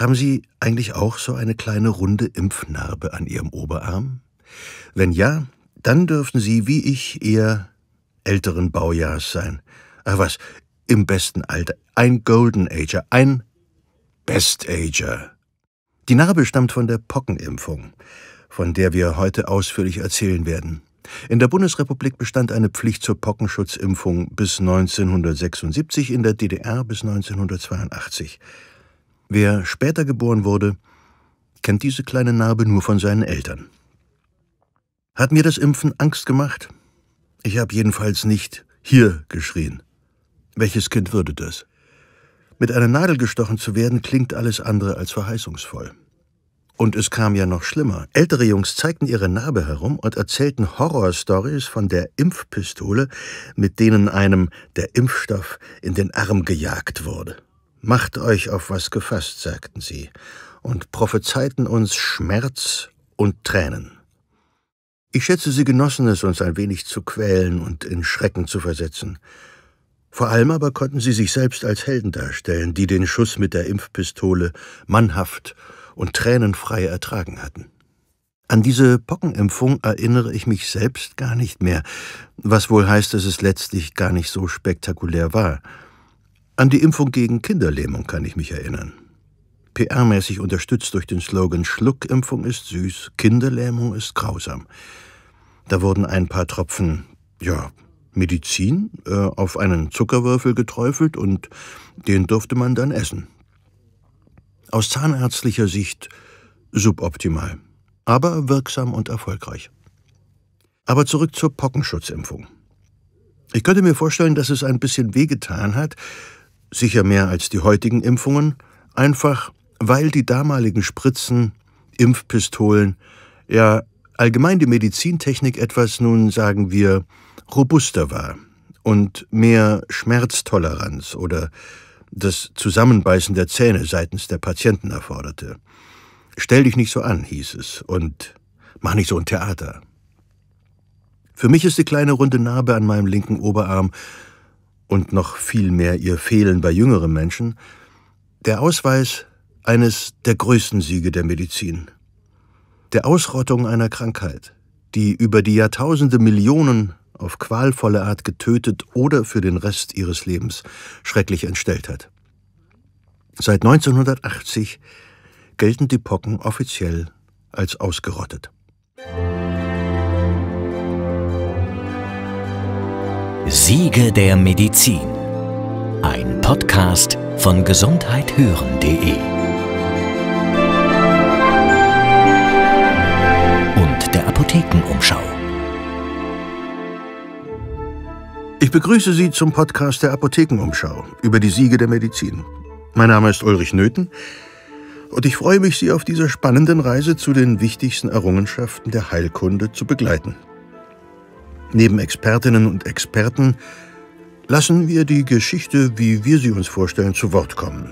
Haben Sie eigentlich auch so eine kleine runde Impfnarbe an Ihrem Oberarm? Wenn ja, dann dürfen Sie, wie ich, eher älteren Baujahrs sein. Ach was, im besten Alter. Ein Golden Ager, ein Best Ager. Die Narbe stammt von der Pockenimpfung, von der wir heute ausführlich erzählen werden. In der Bundesrepublik bestand eine Pflicht zur Pockenschutzimpfung bis 1976, in der DDR bis 1982. Wer später geboren wurde, kennt diese kleine Narbe nur von seinen Eltern. Hat mir das Impfen Angst gemacht? Ich habe jedenfalls nicht hier geschrien. Welches Kind würde das? Mit einer Nadel gestochen zu werden, klingt alles andere als verheißungsvoll. Und es kam ja noch schlimmer. Ältere Jungs zeigten ihre Narbe herum und erzählten Horrorstories von der Impfpistole, mit denen einem der Impfstoff in den Arm gejagt wurde. Macht euch auf was gefasst, sagten sie, und prophezeiten uns Schmerz und Tränen. Ich schätze, sie genossen es, uns ein wenig zu quälen und in Schrecken zu versetzen. Vor allem aber konnten sie sich selbst als Helden darstellen, die den Schuss mit der Impfpistole mannhaft und tränenfrei ertragen hatten. An diese Pockenimpfung erinnere ich mich selbst gar nicht mehr, was wohl heißt, dass es letztlich gar nicht so spektakulär war. An die Impfung gegen Kinderlähmung kann ich mich erinnern. PR-mäßig unterstützt durch den Slogan Schluckimpfung ist süß, Kinderlähmung ist grausam. Da wurden ein paar Tropfen, ja, Medizin äh, auf einen Zuckerwürfel geträufelt und den durfte man dann essen. Aus zahnärztlicher Sicht suboptimal, aber wirksam und erfolgreich. Aber zurück zur Pockenschutzimpfung. Ich könnte mir vorstellen, dass es ein bisschen wehgetan hat, sicher mehr als die heutigen Impfungen, einfach weil die damaligen Spritzen, Impfpistolen, ja allgemein die Medizintechnik etwas nun, sagen wir, robuster war und mehr Schmerztoleranz oder das Zusammenbeißen der Zähne seitens der Patienten erforderte. Stell dich nicht so an, hieß es, und mach nicht so ein Theater. Für mich ist die kleine runde Narbe an meinem linken Oberarm und noch viel mehr ihr Fehlen bei jüngeren Menschen, der Ausweis eines der größten Siege der Medizin. Der Ausrottung einer Krankheit, die über die Jahrtausende Millionen auf qualvolle Art getötet oder für den Rest ihres Lebens schrecklich entstellt hat. Seit 1980 gelten die Pocken offiziell als ausgerottet. Siege der Medizin. Ein Podcast von gesundheithören.de und der Apothekenumschau. Ich begrüße Sie zum Podcast der Apothekenumschau über die Siege der Medizin. Mein Name ist Ulrich Nöthen und ich freue mich, Sie auf dieser spannenden Reise zu den wichtigsten Errungenschaften der Heilkunde zu begleiten. Neben Expertinnen und Experten lassen wir die Geschichte, wie wir sie uns vorstellen, zu Wort kommen.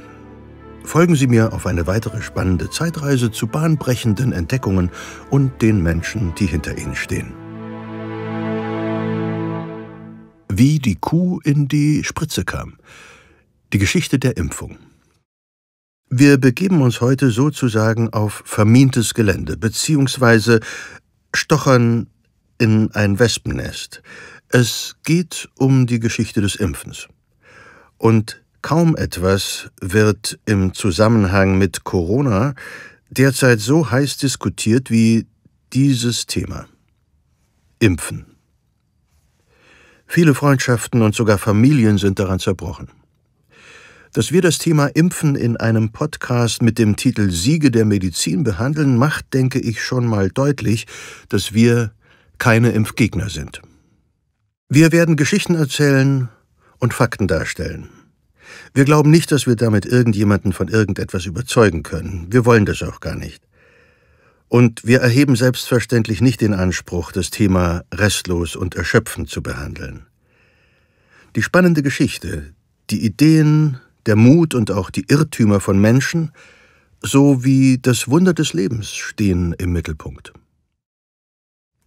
Folgen Sie mir auf eine weitere spannende Zeitreise zu bahnbrechenden Entdeckungen und den Menschen, die hinter ihnen stehen. Wie die Kuh in die Spritze kam. Die Geschichte der Impfung. Wir begeben uns heute sozusagen auf vermintes Gelände, beziehungsweise stochern in ein Wespennest. Es geht um die Geschichte des Impfens. Und kaum etwas wird im Zusammenhang mit Corona derzeit so heiß diskutiert wie dieses Thema. Impfen. Viele Freundschaften und sogar Familien sind daran zerbrochen. Dass wir das Thema Impfen in einem Podcast mit dem Titel Siege der Medizin behandeln, macht, denke ich, schon mal deutlich, dass wir keine Impfgegner sind. Wir werden Geschichten erzählen und Fakten darstellen. Wir glauben nicht, dass wir damit irgendjemanden von irgendetwas überzeugen können. Wir wollen das auch gar nicht. Und wir erheben selbstverständlich nicht den Anspruch, das Thema restlos und erschöpfend zu behandeln. Die spannende Geschichte, die Ideen, der Mut und auch die Irrtümer von Menschen sowie das Wunder des Lebens stehen im Mittelpunkt.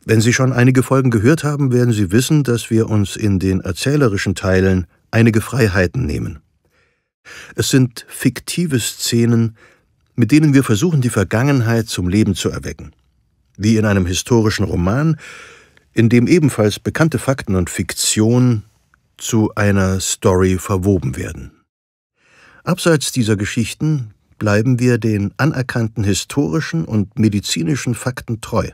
Wenn Sie schon einige Folgen gehört haben, werden Sie wissen, dass wir uns in den erzählerischen Teilen einige Freiheiten nehmen. Es sind fiktive Szenen, mit denen wir versuchen, die Vergangenheit zum Leben zu erwecken. Wie in einem historischen Roman, in dem ebenfalls bekannte Fakten und Fiktion zu einer Story verwoben werden. Abseits dieser Geschichten bleiben wir den anerkannten historischen und medizinischen Fakten treu.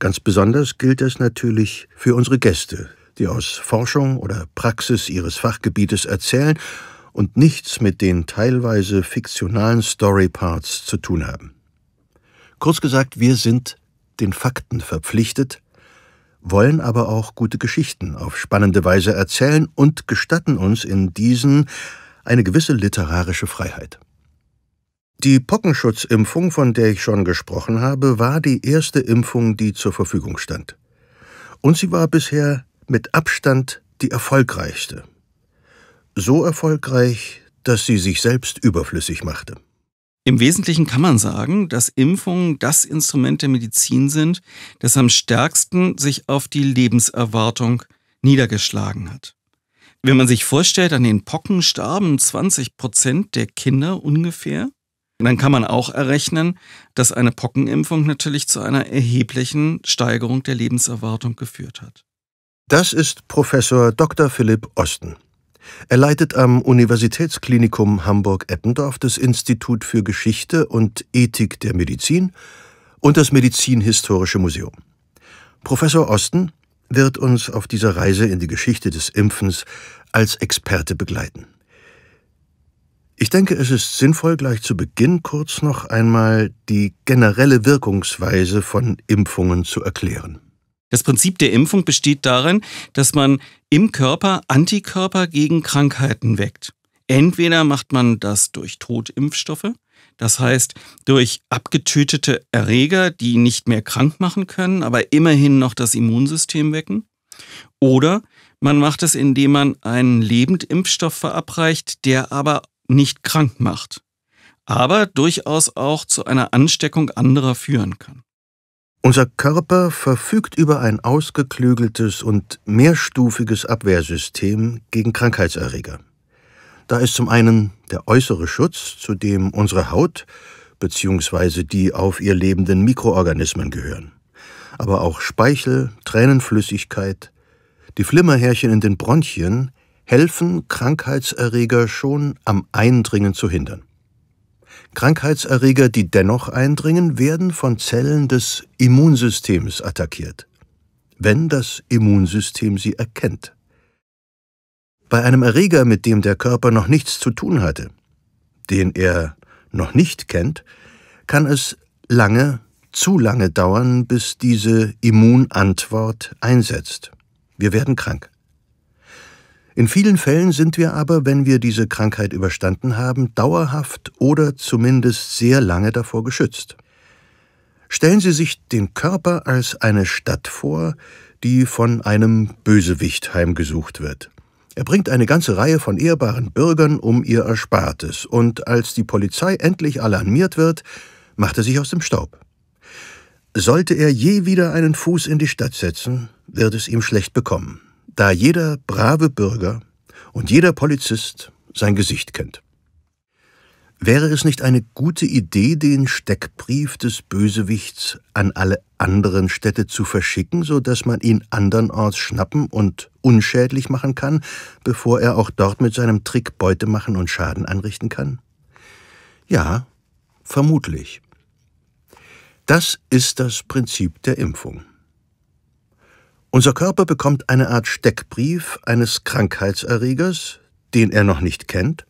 Ganz besonders gilt das natürlich für unsere Gäste, die aus Forschung oder Praxis ihres Fachgebietes erzählen und nichts mit den teilweise fiktionalen Storyparts zu tun haben. Kurz gesagt, wir sind den Fakten verpflichtet, wollen aber auch gute Geschichten auf spannende Weise erzählen und gestatten uns in diesen eine gewisse literarische Freiheit. Die Pockenschutzimpfung, von der ich schon gesprochen habe, war die erste Impfung, die zur Verfügung stand. Und sie war bisher mit Abstand die erfolgreichste. So erfolgreich, dass sie sich selbst überflüssig machte. Im Wesentlichen kann man sagen, dass Impfungen das Instrument der Medizin sind, das am stärksten sich auf die Lebenserwartung niedergeschlagen hat. Wenn man sich vorstellt, an den Pocken starben 20 Prozent der Kinder ungefähr, und dann kann man auch errechnen, dass eine Pockenimpfung natürlich zu einer erheblichen Steigerung der Lebenserwartung geführt hat. Das ist Professor Dr. Philipp Osten. Er leitet am Universitätsklinikum Hamburg-Eppendorf das Institut für Geschichte und Ethik der Medizin und das Medizinhistorische Museum. Professor Osten wird uns auf dieser Reise in die Geschichte des Impfens als Experte begleiten. Ich denke, es ist sinnvoll, gleich zu Beginn kurz noch einmal die generelle Wirkungsweise von Impfungen zu erklären. Das Prinzip der Impfung besteht darin, dass man im Körper Antikörper gegen Krankheiten weckt. Entweder macht man das durch Totimpfstoffe, das heißt durch abgetötete Erreger, die nicht mehr krank machen können, aber immerhin noch das Immunsystem wecken, oder man macht es, indem man einen Lebendimpfstoff verabreicht, der aber nicht krank macht, aber durchaus auch zu einer Ansteckung anderer führen kann. Unser Körper verfügt über ein ausgeklügeltes und mehrstufiges Abwehrsystem gegen Krankheitserreger. Da ist zum einen der äußere Schutz, zu dem unsere Haut bzw. die auf ihr lebenden Mikroorganismen gehören, aber auch Speichel, Tränenflüssigkeit, die Flimmerhärchen in den Bronchien, helfen, Krankheitserreger schon am Eindringen zu hindern. Krankheitserreger, die dennoch eindringen, werden von Zellen des Immunsystems attackiert, wenn das Immunsystem sie erkennt. Bei einem Erreger, mit dem der Körper noch nichts zu tun hatte, den er noch nicht kennt, kann es lange, zu lange dauern, bis diese Immunantwort einsetzt. Wir werden krank. In vielen Fällen sind wir aber, wenn wir diese Krankheit überstanden haben, dauerhaft oder zumindest sehr lange davor geschützt. Stellen Sie sich den Körper als eine Stadt vor, die von einem Bösewicht heimgesucht wird. Er bringt eine ganze Reihe von ehrbaren Bürgern um ihr Erspartes, und als die Polizei endlich alarmiert wird, macht er sich aus dem Staub. Sollte er je wieder einen Fuß in die Stadt setzen, wird es ihm schlecht bekommen da jeder brave Bürger und jeder Polizist sein Gesicht kennt. Wäre es nicht eine gute Idee, den Steckbrief des Bösewichts an alle anderen Städte zu verschicken, so dass man ihn andernorts schnappen und unschädlich machen kann, bevor er auch dort mit seinem Trick Beute machen und Schaden anrichten kann? Ja, vermutlich. Das ist das Prinzip der Impfung. Unser Körper bekommt eine Art Steckbrief eines Krankheitserregers, den er noch nicht kennt,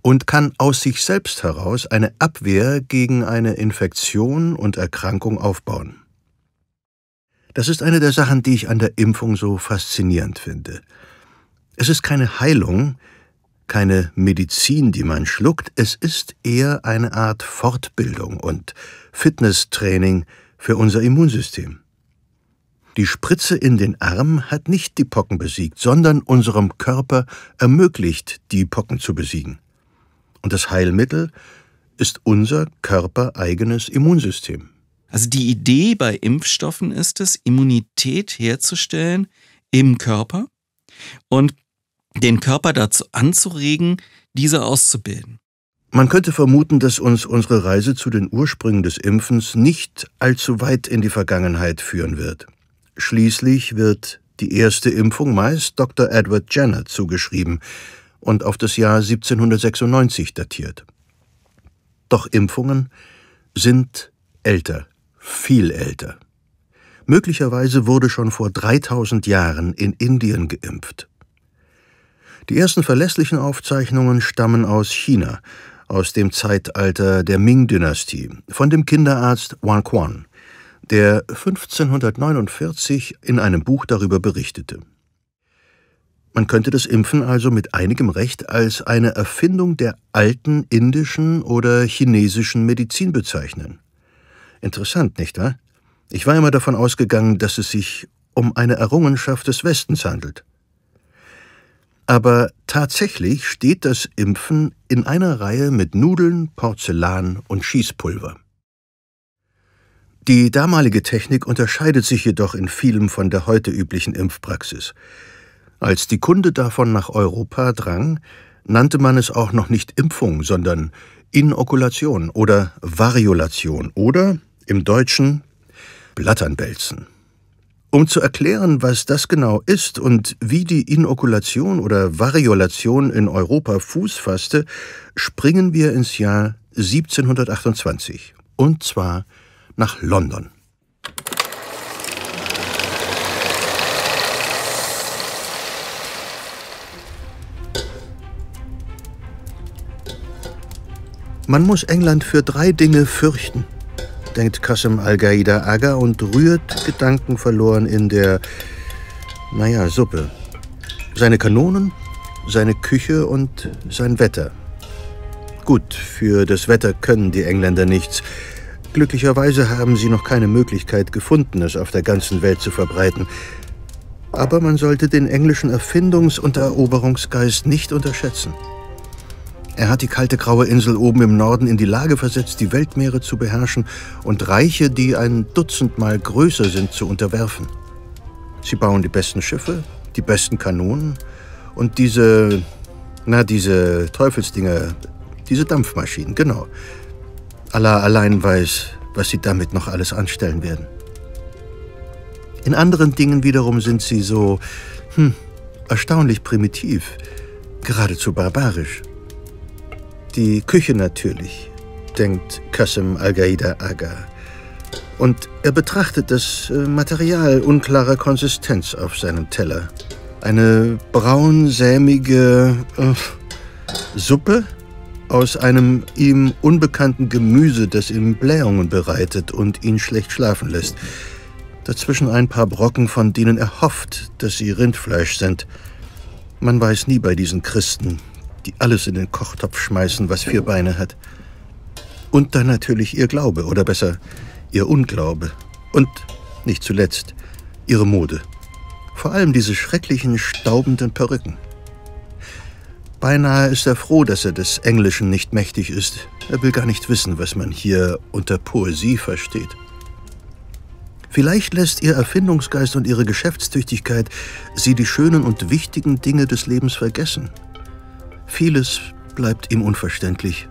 und kann aus sich selbst heraus eine Abwehr gegen eine Infektion und Erkrankung aufbauen. Das ist eine der Sachen, die ich an der Impfung so faszinierend finde. Es ist keine Heilung, keine Medizin, die man schluckt, es ist eher eine Art Fortbildung und Fitnesstraining für unser Immunsystem. Die Spritze in den Arm hat nicht die Pocken besiegt, sondern unserem Körper ermöglicht, die Pocken zu besiegen. Und das Heilmittel ist unser körpereigenes Immunsystem. Also die Idee bei Impfstoffen ist es, Immunität herzustellen im Körper und den Körper dazu anzuregen, diese auszubilden. Man könnte vermuten, dass uns unsere Reise zu den Ursprüngen des Impfens nicht allzu weit in die Vergangenheit führen wird. Schließlich wird die erste Impfung meist Dr. Edward Jenner zugeschrieben und auf das Jahr 1796 datiert. Doch Impfungen sind älter, viel älter. Möglicherweise wurde schon vor 3000 Jahren in Indien geimpft. Die ersten verlässlichen Aufzeichnungen stammen aus China, aus dem Zeitalter der Ming-Dynastie, von dem Kinderarzt Wang Quan der 1549 in einem Buch darüber berichtete. Man könnte das Impfen also mit einigem Recht als eine Erfindung der alten indischen oder chinesischen Medizin bezeichnen. Interessant, nicht wahr? Ich war immer davon ausgegangen, dass es sich um eine Errungenschaft des Westens handelt. Aber tatsächlich steht das Impfen in einer Reihe mit Nudeln, Porzellan und Schießpulver. Die damalige Technik unterscheidet sich jedoch in vielem von der heute üblichen Impfpraxis. Als die Kunde davon nach Europa drang, nannte man es auch noch nicht Impfung, sondern Inokulation oder Variolation oder im Deutschen Blatternwälzen. Um zu erklären, was das genau ist und wie die Inokulation oder Variolation in Europa Fuß fasste, springen wir ins Jahr 1728. Und zwar nach London. Man muss England für drei Dinge fürchten, denkt Qasem al gaida Aga und rührt gedankenverloren in der, naja, Suppe. Seine Kanonen, seine Küche und sein Wetter. Gut, für das Wetter können die Engländer nichts. Glücklicherweise haben sie noch keine Möglichkeit gefunden, es auf der ganzen Welt zu verbreiten. Aber man sollte den englischen Erfindungs- und Eroberungsgeist nicht unterschätzen. Er hat die kalte graue Insel oben im Norden in die Lage versetzt, die Weltmeere zu beherrschen und Reiche, die ein Dutzendmal größer sind, zu unterwerfen. Sie bauen die besten Schiffe, die besten Kanonen und diese, na, diese Teufelsdinger, diese Dampfmaschinen, genau. Allah allein weiß, was sie damit noch alles anstellen werden. In anderen Dingen wiederum sind sie so, hm, erstaunlich primitiv, geradezu barbarisch. Die Küche natürlich, denkt Qasim Al-Gaida Aga. Und er betrachtet das äh, Material unklarer Konsistenz auf seinem Teller. Eine braunsämige äh, Suppe? aus einem ihm unbekannten Gemüse, das ihm Blähungen bereitet und ihn schlecht schlafen lässt. Dazwischen ein paar Brocken, von denen er hofft, dass sie Rindfleisch sind. Man weiß nie bei diesen Christen, die alles in den Kochtopf schmeißen, was vier Beine hat. Und dann natürlich ihr Glaube, oder besser, ihr Unglaube. Und, nicht zuletzt, ihre Mode. Vor allem diese schrecklichen, staubenden Perücken. Beinahe ist er froh, dass er des Englischen nicht mächtig ist. Er will gar nicht wissen, was man hier unter Poesie versteht. Vielleicht lässt ihr Erfindungsgeist und ihre Geschäftstüchtigkeit sie die schönen und wichtigen Dinge des Lebens vergessen. Vieles bleibt ihm unverständlich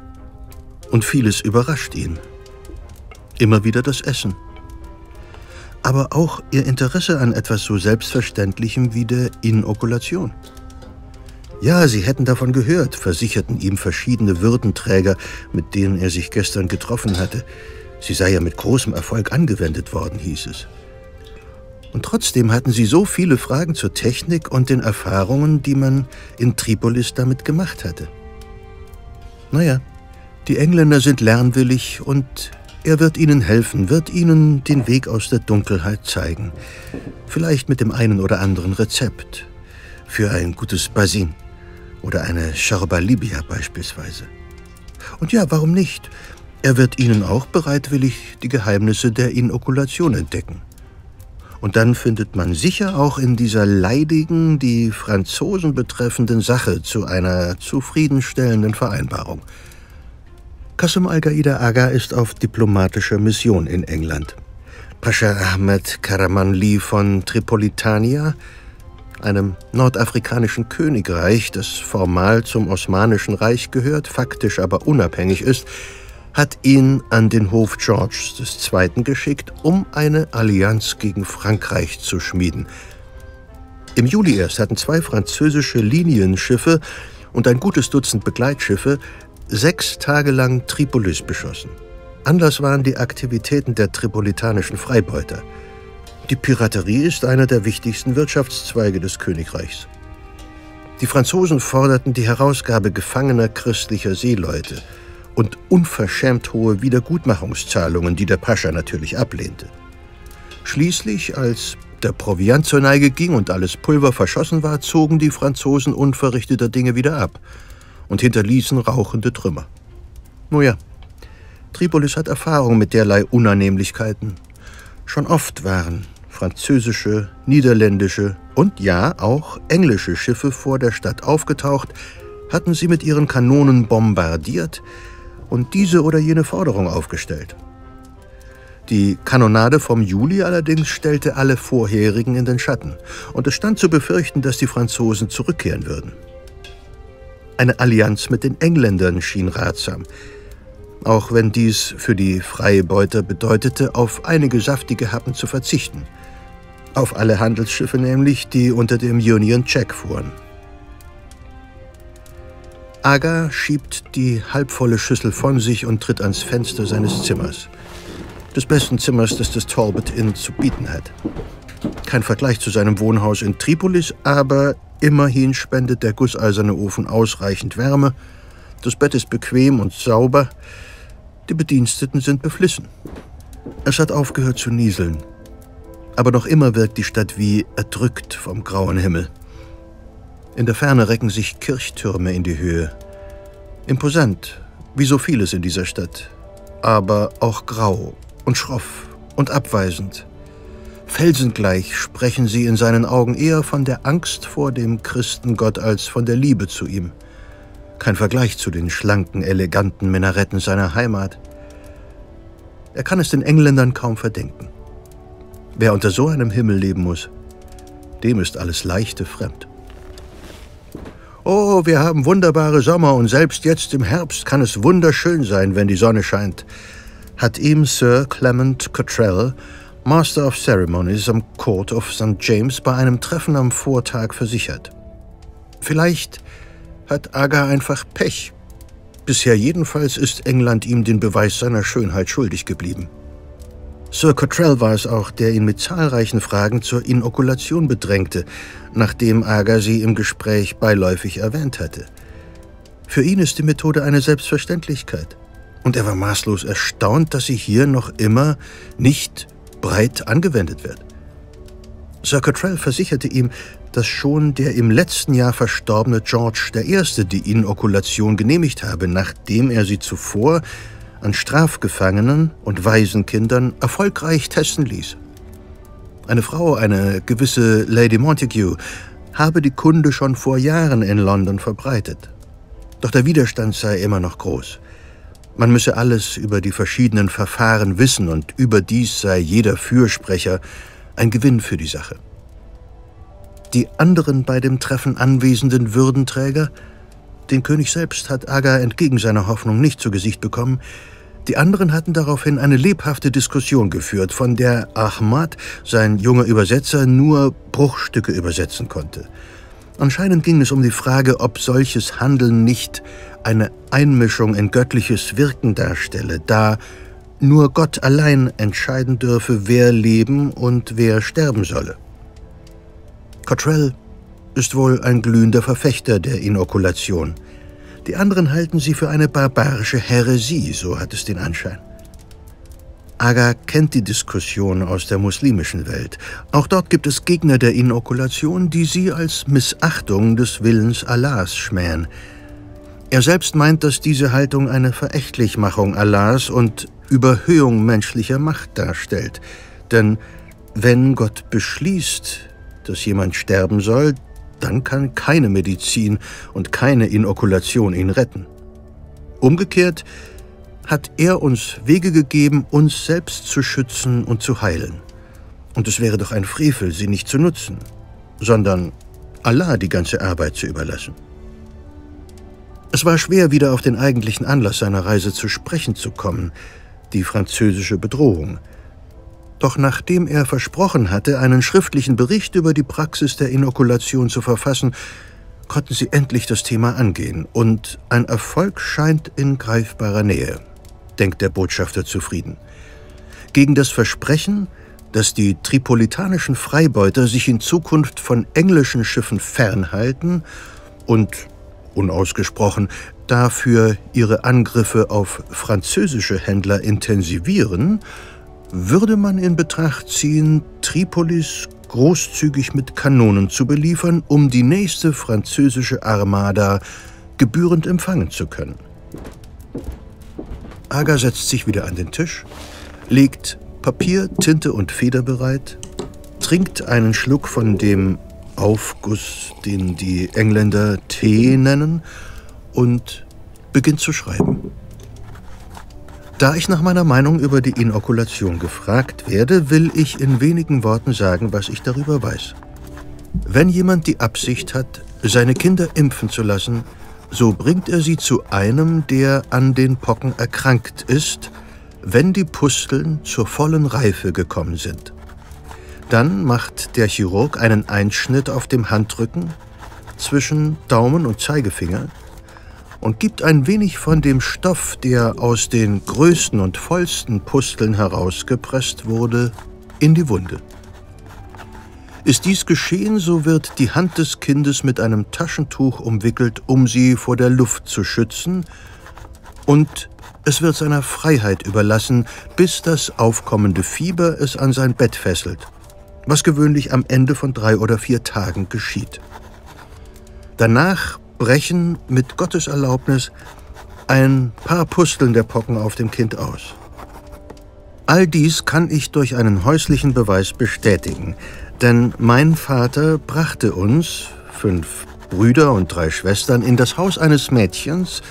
und vieles überrascht ihn. Immer wieder das Essen. Aber auch ihr Interesse an etwas so Selbstverständlichem wie der Inokulation. Ja, sie hätten davon gehört, versicherten ihm verschiedene Würdenträger, mit denen er sich gestern getroffen hatte. Sie sei ja mit großem Erfolg angewendet worden, hieß es. Und trotzdem hatten sie so viele Fragen zur Technik und den Erfahrungen, die man in Tripolis damit gemacht hatte. Naja, die Engländer sind lernwillig und er wird ihnen helfen, wird ihnen den Weg aus der Dunkelheit zeigen. Vielleicht mit dem einen oder anderen Rezept für ein gutes Basin oder eine Scharbalibia beispielsweise. Und ja, warum nicht? Er wird Ihnen auch bereitwillig die Geheimnisse der Inokulation entdecken. Und dann findet man sicher auch in dieser leidigen, die Franzosen betreffenden Sache zu einer zufriedenstellenden Vereinbarung. Qasem al-Qaida Aga ist auf diplomatischer Mission in England. Pascha Ahmed Karamanli von Tripolitania einem nordafrikanischen Königreich, das formal zum Osmanischen Reich gehört, faktisch aber unabhängig ist, hat ihn an den Hof Georges II. geschickt, um eine Allianz gegen Frankreich zu schmieden. Im Juli erst hatten zwei französische Linienschiffe und ein gutes Dutzend Begleitschiffe sechs Tage lang Tripolis beschossen. Anlass waren die Aktivitäten der tripolitanischen Freibeuter – die Piraterie ist einer der wichtigsten Wirtschaftszweige des Königreichs. Die Franzosen forderten die Herausgabe gefangener christlicher Seeleute und unverschämt hohe Wiedergutmachungszahlungen, die der Pascha natürlich ablehnte. Schließlich, als der Proviant zur Neige ging und alles Pulver verschossen war, zogen die Franzosen unverrichteter Dinge wieder ab und hinterließen rauchende Trümmer. Nun ja, Tripolis hat Erfahrung mit derlei Unannehmlichkeiten. Schon oft waren französische, niederländische und ja auch englische Schiffe vor der Stadt aufgetaucht, hatten sie mit ihren Kanonen bombardiert und diese oder jene Forderung aufgestellt. Die Kanonade vom Juli allerdings stellte alle vorherigen in den Schatten und es stand zu befürchten, dass die Franzosen zurückkehren würden. Eine Allianz mit den Engländern schien ratsam, auch wenn dies für die Freibeuter bedeutete, auf einige saftige Happen zu verzichten – auf alle Handelsschiffe nämlich, die unter dem Union Jack fuhren. Aga schiebt die halbvolle Schüssel von sich und tritt ans Fenster seines Zimmers. Des besten Zimmers, das das Talbot Inn zu bieten hat. Kein Vergleich zu seinem Wohnhaus in Tripolis, aber immerhin spendet der gusseiserne Ofen ausreichend Wärme. Das Bett ist bequem und sauber. Die Bediensteten sind beflissen. Es hat aufgehört zu nieseln aber noch immer wirkt die Stadt wie erdrückt vom grauen Himmel. In der Ferne recken sich Kirchtürme in die Höhe. Imposant, wie so vieles in dieser Stadt, aber auch grau und schroff und abweisend. Felsengleich sprechen sie in seinen Augen eher von der Angst vor dem Christengott als von der Liebe zu ihm. Kein Vergleich zu den schlanken, eleganten Minaretten seiner Heimat. Er kann es den Engländern kaum verdenken. Wer unter so einem Himmel leben muss, dem ist alles Leichte fremd. Oh, wir haben wunderbare Sommer und selbst jetzt im Herbst kann es wunderschön sein, wenn die Sonne scheint, hat ihm Sir Clement Cottrell, Master of Ceremonies am Court of St. James, bei einem Treffen am Vortag versichert. Vielleicht hat Aga einfach Pech. Bisher jedenfalls ist England ihm den Beweis seiner Schönheit schuldig geblieben. Sir Cottrell war es auch, der ihn mit zahlreichen Fragen zur Inokulation bedrängte, nachdem Aga sie im Gespräch beiläufig erwähnt hatte. Für ihn ist die Methode eine Selbstverständlichkeit. Und er war maßlos erstaunt, dass sie hier noch immer nicht breit angewendet wird. Sir Cottrell versicherte ihm, dass schon der im letzten Jahr verstorbene George I. die Inokulation genehmigt habe, nachdem er sie zuvor an Strafgefangenen und Waisenkindern erfolgreich testen ließ. Eine Frau, eine gewisse Lady Montague, habe die Kunde schon vor Jahren in London verbreitet. Doch der Widerstand sei immer noch groß. Man müsse alles über die verschiedenen Verfahren wissen und überdies sei jeder Fürsprecher ein Gewinn für die Sache. Die anderen bei dem Treffen anwesenden Würdenträger den König selbst hat Aga entgegen seiner Hoffnung nicht zu Gesicht bekommen. Die anderen hatten daraufhin eine lebhafte Diskussion geführt, von der Ahmad, sein junger Übersetzer, nur Bruchstücke übersetzen konnte. Anscheinend ging es um die Frage, ob solches Handeln nicht eine Einmischung in göttliches Wirken darstelle, da nur Gott allein entscheiden dürfe, wer leben und wer sterben solle. Cottrell ist wohl ein glühender Verfechter der Inokulation. Die anderen halten sie für eine barbarische Häresie, so hat es den Anschein. Aga kennt die Diskussion aus der muslimischen Welt. Auch dort gibt es Gegner der Inokulation, die sie als Missachtung des Willens Allahs schmähen. Er selbst meint, dass diese Haltung eine Verächtlichmachung Allahs und Überhöhung menschlicher Macht darstellt. Denn wenn Gott beschließt, dass jemand sterben soll, dann kann keine Medizin und keine Inokulation ihn retten. Umgekehrt hat er uns Wege gegeben, uns selbst zu schützen und zu heilen. Und es wäre doch ein Frevel, sie nicht zu nutzen, sondern Allah die ganze Arbeit zu überlassen. Es war schwer, wieder auf den eigentlichen Anlass seiner Reise zu sprechen zu kommen, die französische Bedrohung – doch nachdem er versprochen hatte, einen schriftlichen Bericht über die Praxis der Inokulation zu verfassen, konnten sie endlich das Thema angehen und ein Erfolg scheint in greifbarer Nähe, denkt der Botschafter zufrieden. Gegen das Versprechen, dass die tripolitanischen Freibeuter sich in Zukunft von englischen Schiffen fernhalten und, unausgesprochen, dafür ihre Angriffe auf französische Händler intensivieren, würde man in Betracht ziehen, Tripolis großzügig mit Kanonen zu beliefern, um die nächste französische Armada gebührend empfangen zu können. Aga setzt sich wieder an den Tisch, legt Papier, Tinte und Feder bereit, trinkt einen Schluck von dem Aufguss, den die Engländer Tee nennen, und beginnt zu schreiben. Da ich nach meiner Meinung über die Inokulation gefragt werde, will ich in wenigen Worten sagen, was ich darüber weiß. Wenn jemand die Absicht hat, seine Kinder impfen zu lassen, so bringt er sie zu einem, der an den Pocken erkrankt ist, wenn die Pusteln zur vollen Reife gekommen sind. Dann macht der Chirurg einen Einschnitt auf dem Handrücken zwischen Daumen und Zeigefinger und gibt ein wenig von dem Stoff, der aus den größten und vollsten Pusteln herausgepresst wurde, in die Wunde. Ist dies geschehen, so wird die Hand des Kindes mit einem Taschentuch umwickelt, um sie vor der Luft zu schützen, und es wird seiner Freiheit überlassen, bis das aufkommende Fieber es an sein Bett fesselt, was gewöhnlich am Ende von drei oder vier Tagen geschieht. Danach brechen mit Gottes Erlaubnis ein paar Pusteln der Pocken auf dem Kind aus. All dies kann ich durch einen häuslichen Beweis bestätigen, denn mein Vater brachte uns, fünf Brüder und drei Schwestern, in das Haus eines Mädchens,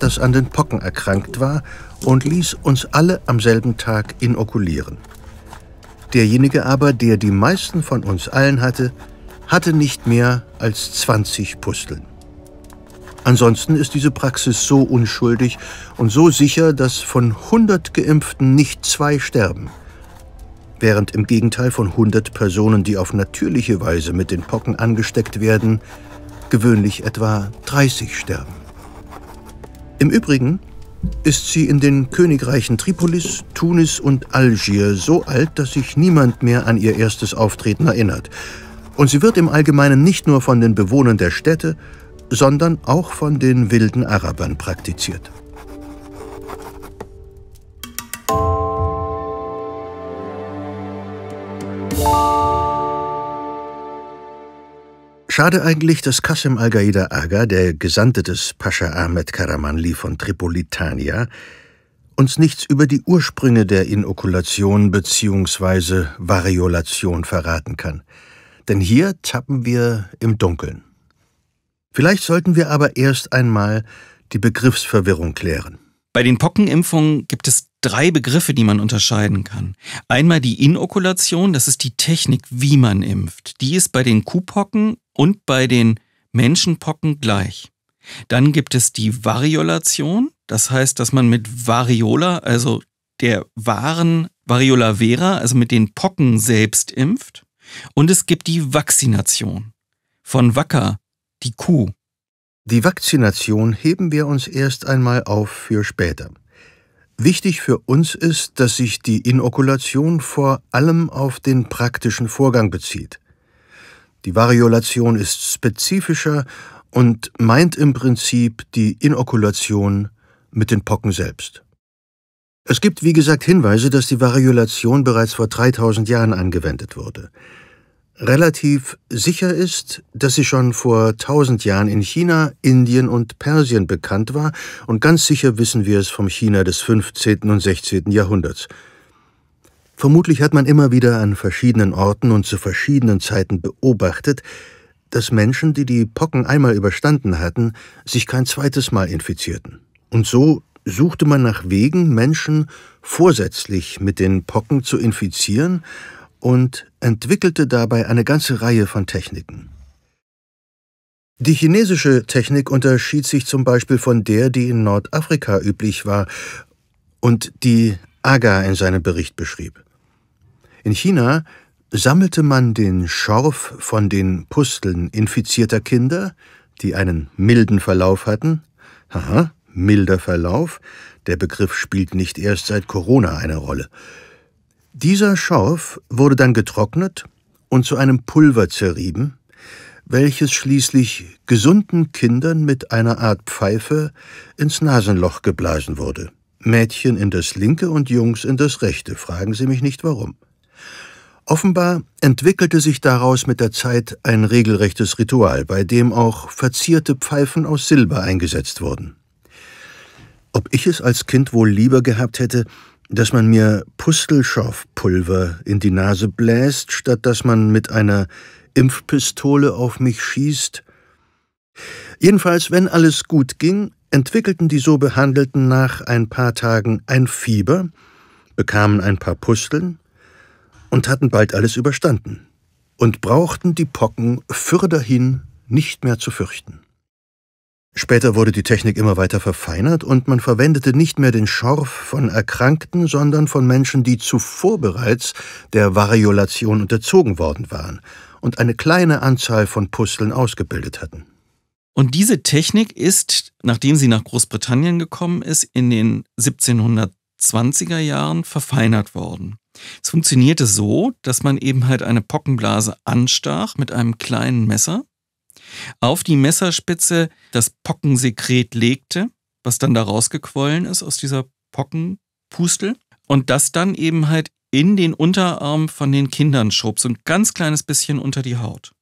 das an den Pocken erkrankt war, und ließ uns alle am selben Tag inokulieren. Derjenige aber, der die meisten von uns allen hatte, hatte nicht mehr als 20 Pusteln. Ansonsten ist diese Praxis so unschuldig und so sicher, dass von 100 Geimpften nicht zwei sterben. Während im Gegenteil von 100 Personen, die auf natürliche Weise mit den Pocken angesteckt werden, gewöhnlich etwa 30 sterben. Im Übrigen ist sie in den Königreichen Tripolis, Tunis und Algier so alt, dass sich niemand mehr an ihr erstes Auftreten erinnert. Und sie wird im Allgemeinen nicht nur von den Bewohnern der Städte, sondern auch von den wilden Arabern praktiziert. Schade eigentlich, dass Qasem al-Gaida Aga, der Gesandte des Pascha Ahmed Karamanli von Tripolitania, uns nichts über die Ursprünge der Inokulation bzw. Variolation verraten kann. Denn hier tappen wir im Dunkeln. Vielleicht sollten wir aber erst einmal die Begriffsverwirrung klären. Bei den Pockenimpfungen gibt es drei Begriffe, die man unterscheiden kann. Einmal die Inokulation, das ist die Technik, wie man impft. Die ist bei den Kuhpocken und bei den Menschenpocken gleich. Dann gibt es die Variolation, das heißt, dass man mit Variola, also der wahren Variola vera, also mit den Pocken selbst impft. Und es gibt die Vaccination. Von Wacker die Kuh. Die Vakzination heben wir uns erst einmal auf für später. Wichtig für uns ist, dass sich die Inokulation vor allem auf den praktischen Vorgang bezieht. Die Variolation ist spezifischer und meint im Prinzip die Inokulation mit den Pocken selbst. Es gibt, wie gesagt, Hinweise, dass die Variolation bereits vor 3000 Jahren angewendet wurde relativ sicher ist, dass sie schon vor tausend Jahren in China, Indien und Persien bekannt war, und ganz sicher wissen wir es vom China des 15. und 16. Jahrhunderts. Vermutlich hat man immer wieder an verschiedenen Orten und zu verschiedenen Zeiten beobachtet, dass Menschen, die die Pocken einmal überstanden hatten, sich kein zweites Mal infizierten. Und so suchte man nach Wegen, Menschen vorsätzlich mit den Pocken zu infizieren und entwickelte dabei eine ganze Reihe von Techniken. Die chinesische Technik unterschied sich zum Beispiel von der, die in Nordafrika üblich war und die Aga in seinem Bericht beschrieb. In China sammelte man den Schorf von den Pusteln infizierter Kinder, die einen milden Verlauf hatten. Haha, milder Verlauf, der Begriff spielt nicht erst seit Corona eine Rolle. Dieser Schorf wurde dann getrocknet und zu einem Pulver zerrieben, welches schließlich gesunden Kindern mit einer Art Pfeife ins Nasenloch geblasen wurde. Mädchen in das linke und Jungs in das rechte, fragen Sie mich nicht warum. Offenbar entwickelte sich daraus mit der Zeit ein regelrechtes Ritual, bei dem auch verzierte Pfeifen aus Silber eingesetzt wurden. Ob ich es als Kind wohl lieber gehabt hätte, dass man mir Pustelschorfpulver in die Nase bläst, statt dass man mit einer Impfpistole auf mich schießt? Jedenfalls, wenn alles gut ging, entwickelten die so Behandelten nach ein paar Tagen ein Fieber, bekamen ein paar Pusteln und hatten bald alles überstanden und brauchten die Pocken fürderhin nicht mehr zu fürchten. Später wurde die Technik immer weiter verfeinert und man verwendete nicht mehr den Schorf von Erkrankten, sondern von Menschen, die zuvor bereits der Variolation unterzogen worden waren und eine kleine Anzahl von Pusteln ausgebildet hatten. Und diese Technik ist, nachdem sie nach Großbritannien gekommen ist, in den 1720er Jahren verfeinert worden. Es funktionierte so, dass man eben halt eine Pockenblase anstach mit einem kleinen Messer auf die Messerspitze das Pockensekret legte, was dann da rausgequollen ist aus dieser Pockenpustel und das dann eben halt in den Unterarm von den Kindern schob, so ein ganz kleines bisschen unter die Haut.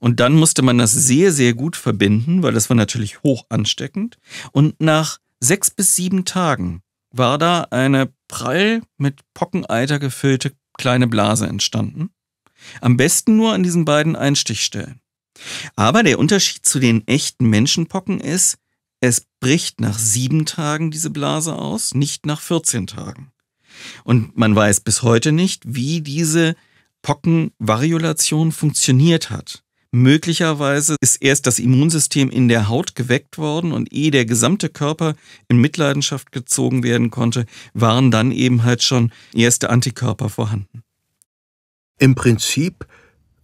Und dann musste man das sehr, sehr gut verbinden, weil das war natürlich hoch ansteckend. Und nach sechs bis sieben Tagen war da eine prall mit Pockeneiter gefüllte kleine Blase entstanden. Am besten nur an diesen beiden Einstichstellen. Aber der Unterschied zu den echten Menschenpocken ist, es bricht nach sieben Tagen diese Blase aus, nicht nach 14 Tagen. Und man weiß bis heute nicht, wie diese Pockenvariolation funktioniert hat. Möglicherweise ist erst das Immunsystem in der Haut geweckt worden und ehe der gesamte Körper in Mitleidenschaft gezogen werden konnte, waren dann eben halt schon erste Antikörper vorhanden. Im Prinzip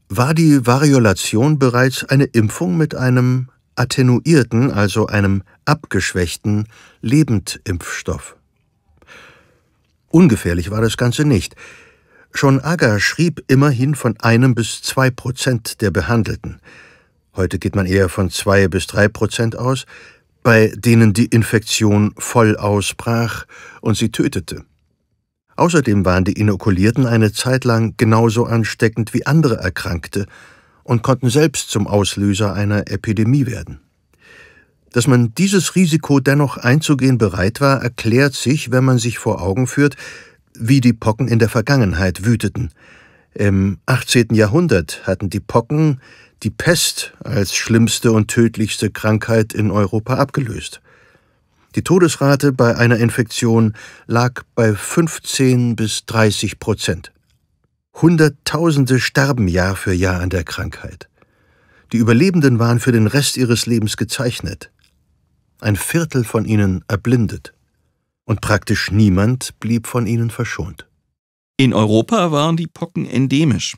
war die Variolation bereits eine Impfung mit einem attenuierten, also einem abgeschwächten Lebendimpfstoff. Ungefährlich war das Ganze nicht. Schon Agger schrieb immerhin von einem bis zwei Prozent der Behandelten. Heute geht man eher von zwei bis drei Prozent aus, bei denen die Infektion voll ausbrach und sie tötete. Außerdem waren die Inokulierten eine Zeit lang genauso ansteckend wie andere Erkrankte und konnten selbst zum Auslöser einer Epidemie werden. Dass man dieses Risiko dennoch einzugehen bereit war, erklärt sich, wenn man sich vor Augen führt, wie die Pocken in der Vergangenheit wüteten. Im 18. Jahrhundert hatten die Pocken die Pest als schlimmste und tödlichste Krankheit in Europa abgelöst. Die Todesrate bei einer Infektion lag bei 15 bis 30 Prozent. Hunderttausende starben Jahr für Jahr an der Krankheit. Die Überlebenden waren für den Rest ihres Lebens gezeichnet. Ein Viertel von ihnen erblindet. Und praktisch niemand blieb von ihnen verschont. In Europa waren die Pocken endemisch.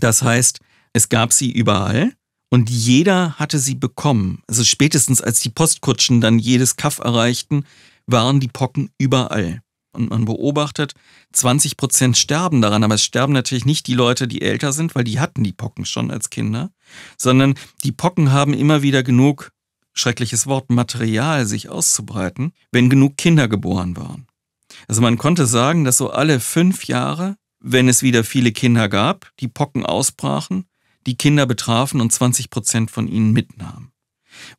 Das heißt, es gab sie überall, und jeder hatte sie bekommen. Also spätestens als die Postkutschen dann jedes Kaff erreichten, waren die Pocken überall. Und man beobachtet, 20 Prozent sterben daran, aber es sterben natürlich nicht die Leute, die älter sind, weil die hatten die Pocken schon als Kinder, sondern die Pocken haben immer wieder genug, schreckliches Wort, Material sich auszubreiten, wenn genug Kinder geboren waren. Also man konnte sagen, dass so alle fünf Jahre, wenn es wieder viele Kinder gab, die Pocken ausbrachen die Kinder betrafen und 20 Prozent von ihnen mitnahmen.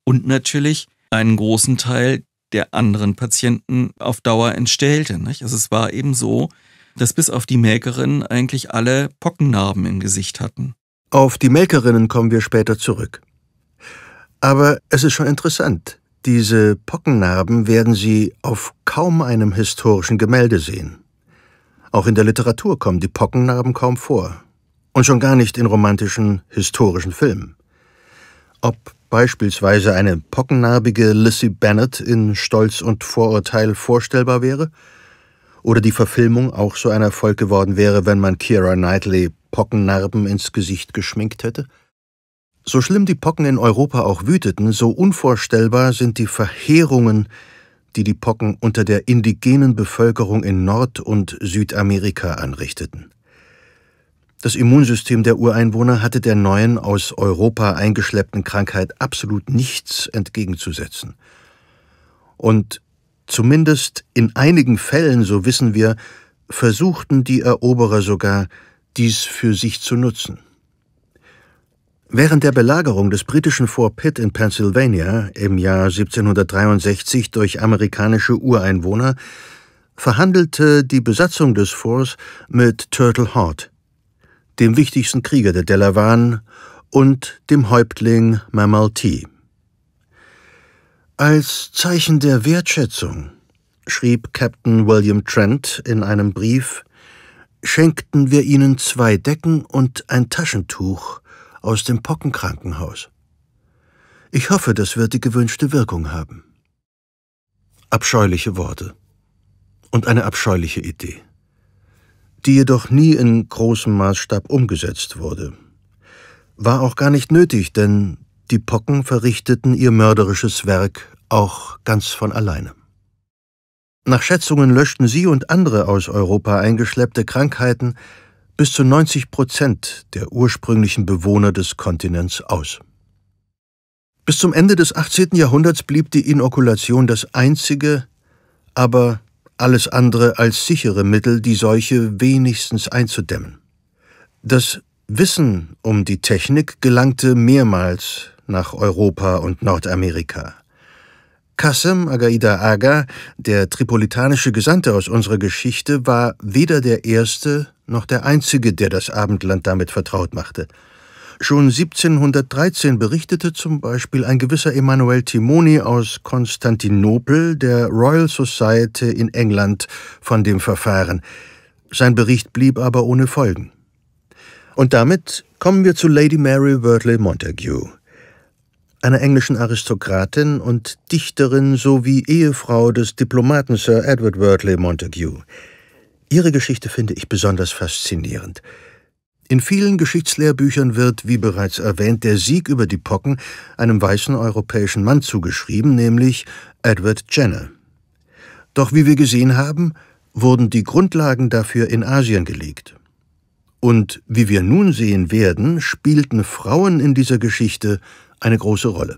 Und natürlich einen großen Teil der anderen Patienten auf Dauer entstellte. Nicht? Also es war eben so, dass bis auf die Melkerin eigentlich alle Pockennarben im Gesicht hatten. Auf die Melkerinnen kommen wir später zurück. Aber es ist schon interessant. Diese Pockennarben werden Sie auf kaum einem historischen Gemälde sehen. Auch in der Literatur kommen die Pockennarben kaum vor. Und schon gar nicht in romantischen, historischen Filmen. Ob beispielsweise eine pockennarbige Lissy Bennett in Stolz und Vorurteil vorstellbar wäre? Oder die Verfilmung auch so ein Erfolg geworden wäre, wenn man Kira Knightley Pockennarben ins Gesicht geschminkt hätte? So schlimm die Pocken in Europa auch wüteten, so unvorstellbar sind die Verheerungen, die die Pocken unter der indigenen Bevölkerung in Nord- und Südamerika anrichteten. Das Immunsystem der Ureinwohner hatte der neuen, aus Europa eingeschleppten Krankheit absolut nichts entgegenzusetzen. Und zumindest in einigen Fällen, so wissen wir, versuchten die Eroberer sogar, dies für sich zu nutzen. Während der Belagerung des britischen Fort Pitt in Pennsylvania im Jahr 1763 durch amerikanische Ureinwohner verhandelte die Besatzung des Forts mit Turtle Hart, dem wichtigsten Krieger der Delawan und dem Häuptling Mamalti. Als Zeichen der Wertschätzung schrieb Captain William Trent in einem Brief, schenkten wir ihnen zwei Decken und ein Taschentuch aus dem Pockenkrankenhaus. Ich hoffe, das wird die gewünschte Wirkung haben. Abscheuliche Worte und eine abscheuliche Idee die jedoch nie in großem Maßstab umgesetzt wurde. War auch gar nicht nötig, denn die Pocken verrichteten ihr mörderisches Werk auch ganz von alleine. Nach Schätzungen löschten sie und andere aus Europa eingeschleppte Krankheiten bis zu 90 Prozent der ursprünglichen Bewohner des Kontinents aus. Bis zum Ende des 18. Jahrhunderts blieb die Inokulation das einzige, aber alles andere als sichere Mittel, die Seuche wenigstens einzudämmen. Das Wissen um die Technik gelangte mehrmals nach Europa und Nordamerika. Qasim Agaida Aga, der tripolitanische Gesandte aus unserer Geschichte, war weder der erste noch der einzige, der das Abendland damit vertraut machte. Schon 1713 berichtete zum Beispiel ein gewisser Emanuel Timoni aus Konstantinopel der Royal Society in England von dem Verfahren. Sein Bericht blieb aber ohne Folgen. Und damit kommen wir zu Lady Mary Wortley Montagu, einer englischen Aristokratin und Dichterin sowie Ehefrau des Diplomaten Sir Edward Wortley Montagu. Ihre Geschichte finde ich besonders faszinierend – in vielen Geschichtslehrbüchern wird, wie bereits erwähnt, der Sieg über die Pocken einem weißen europäischen Mann zugeschrieben, nämlich Edward Jenner. Doch wie wir gesehen haben, wurden die Grundlagen dafür in Asien gelegt. Und wie wir nun sehen werden, spielten Frauen in dieser Geschichte eine große Rolle.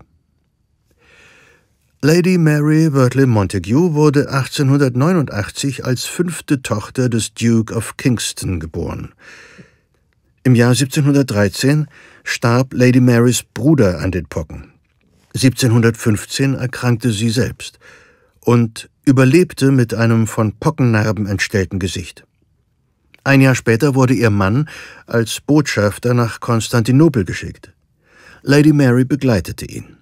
Lady Mary Wortley Montagu wurde 1889 als fünfte Tochter des Duke of Kingston geboren. Im Jahr 1713 starb Lady Marys Bruder an den Pocken. 1715 erkrankte sie selbst und überlebte mit einem von Pockennarben entstellten Gesicht. Ein Jahr später wurde ihr Mann als Botschafter nach Konstantinopel geschickt. Lady Mary begleitete ihn.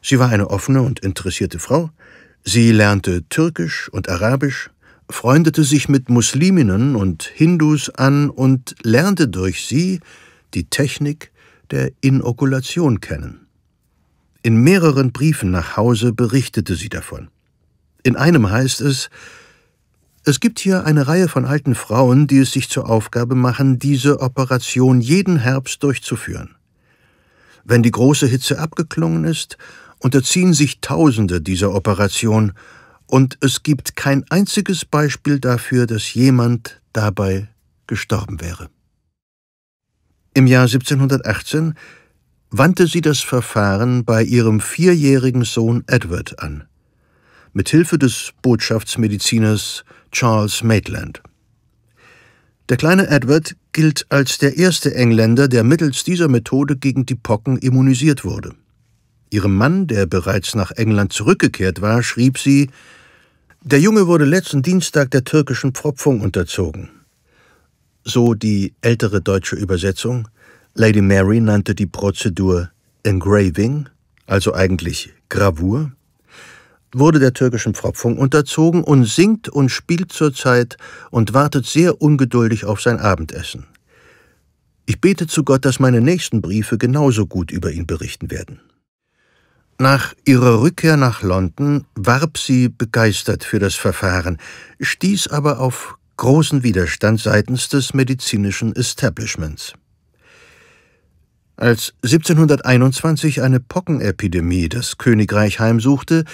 Sie war eine offene und interessierte Frau. Sie lernte Türkisch und Arabisch freundete sich mit Musliminnen und Hindus an und lernte durch sie die Technik der Inokulation kennen. In mehreren Briefen nach Hause berichtete sie davon. In einem heißt es, es gibt hier eine Reihe von alten Frauen, die es sich zur Aufgabe machen, diese Operation jeden Herbst durchzuführen. Wenn die große Hitze abgeklungen ist, unterziehen sich Tausende dieser Operation und es gibt kein einziges Beispiel dafür, dass jemand dabei gestorben wäre. Im Jahr 1718 wandte sie das Verfahren bei ihrem vierjährigen Sohn Edward an, mit Hilfe des Botschaftsmediziners Charles Maitland. Der kleine Edward gilt als der erste Engländer, der mittels dieser Methode gegen die Pocken immunisiert wurde. Ihrem Mann, der bereits nach England zurückgekehrt war, schrieb sie, der Junge wurde letzten Dienstag der türkischen Pfropfung unterzogen. So die ältere deutsche Übersetzung. Lady Mary nannte die Prozedur Engraving, also eigentlich Gravur, wurde der türkischen Pfropfung unterzogen und singt und spielt zurzeit und wartet sehr ungeduldig auf sein Abendessen. Ich bete zu Gott, dass meine nächsten Briefe genauso gut über ihn berichten werden. Nach ihrer Rückkehr nach London warb sie begeistert für das Verfahren, stieß aber auf großen Widerstand seitens des medizinischen Establishments. Als 1721 eine Pockenepidemie das Königreich heimsuchte,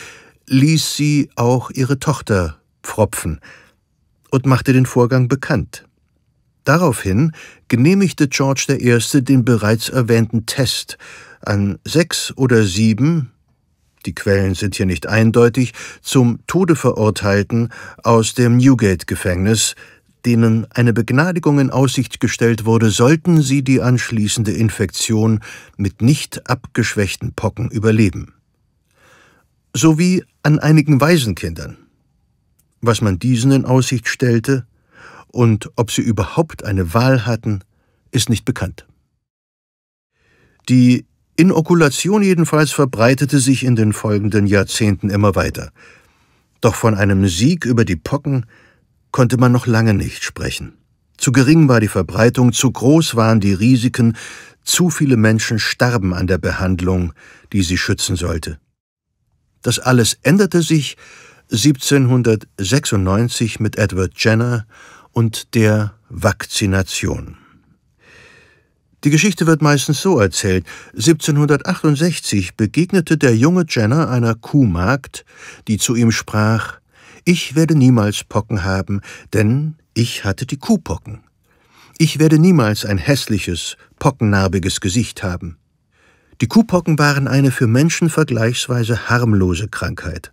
ließ sie auch ihre Tochter pfropfen und machte den Vorgang bekannt. Daraufhin genehmigte George I. den bereits erwähnten Test an sechs oder sieben, die Quellen sind hier nicht eindeutig, zum Tode verurteilten aus dem Newgate-Gefängnis, denen eine Begnadigung in Aussicht gestellt wurde, sollten sie die anschließende Infektion mit nicht abgeschwächten Pocken überleben. Sowie an einigen Waisenkindern. Was man diesen in Aussicht stellte und ob sie überhaupt eine Wahl hatten, ist nicht bekannt. Die Inokulation jedenfalls verbreitete sich in den folgenden Jahrzehnten immer weiter. Doch von einem Sieg über die Pocken konnte man noch lange nicht sprechen. Zu gering war die Verbreitung, zu groß waren die Risiken, zu viele Menschen starben an der Behandlung, die sie schützen sollte. Das alles änderte sich 1796 mit Edward Jenner und der Vakzination. Die Geschichte wird meistens so erzählt. 1768 begegnete der junge Jenner einer Kuhmagd, die zu ihm sprach, ich werde niemals Pocken haben, denn ich hatte die Kuhpocken. Ich werde niemals ein hässliches, pockennarbiges Gesicht haben. Die Kuhpocken waren eine für Menschen vergleichsweise harmlose Krankheit.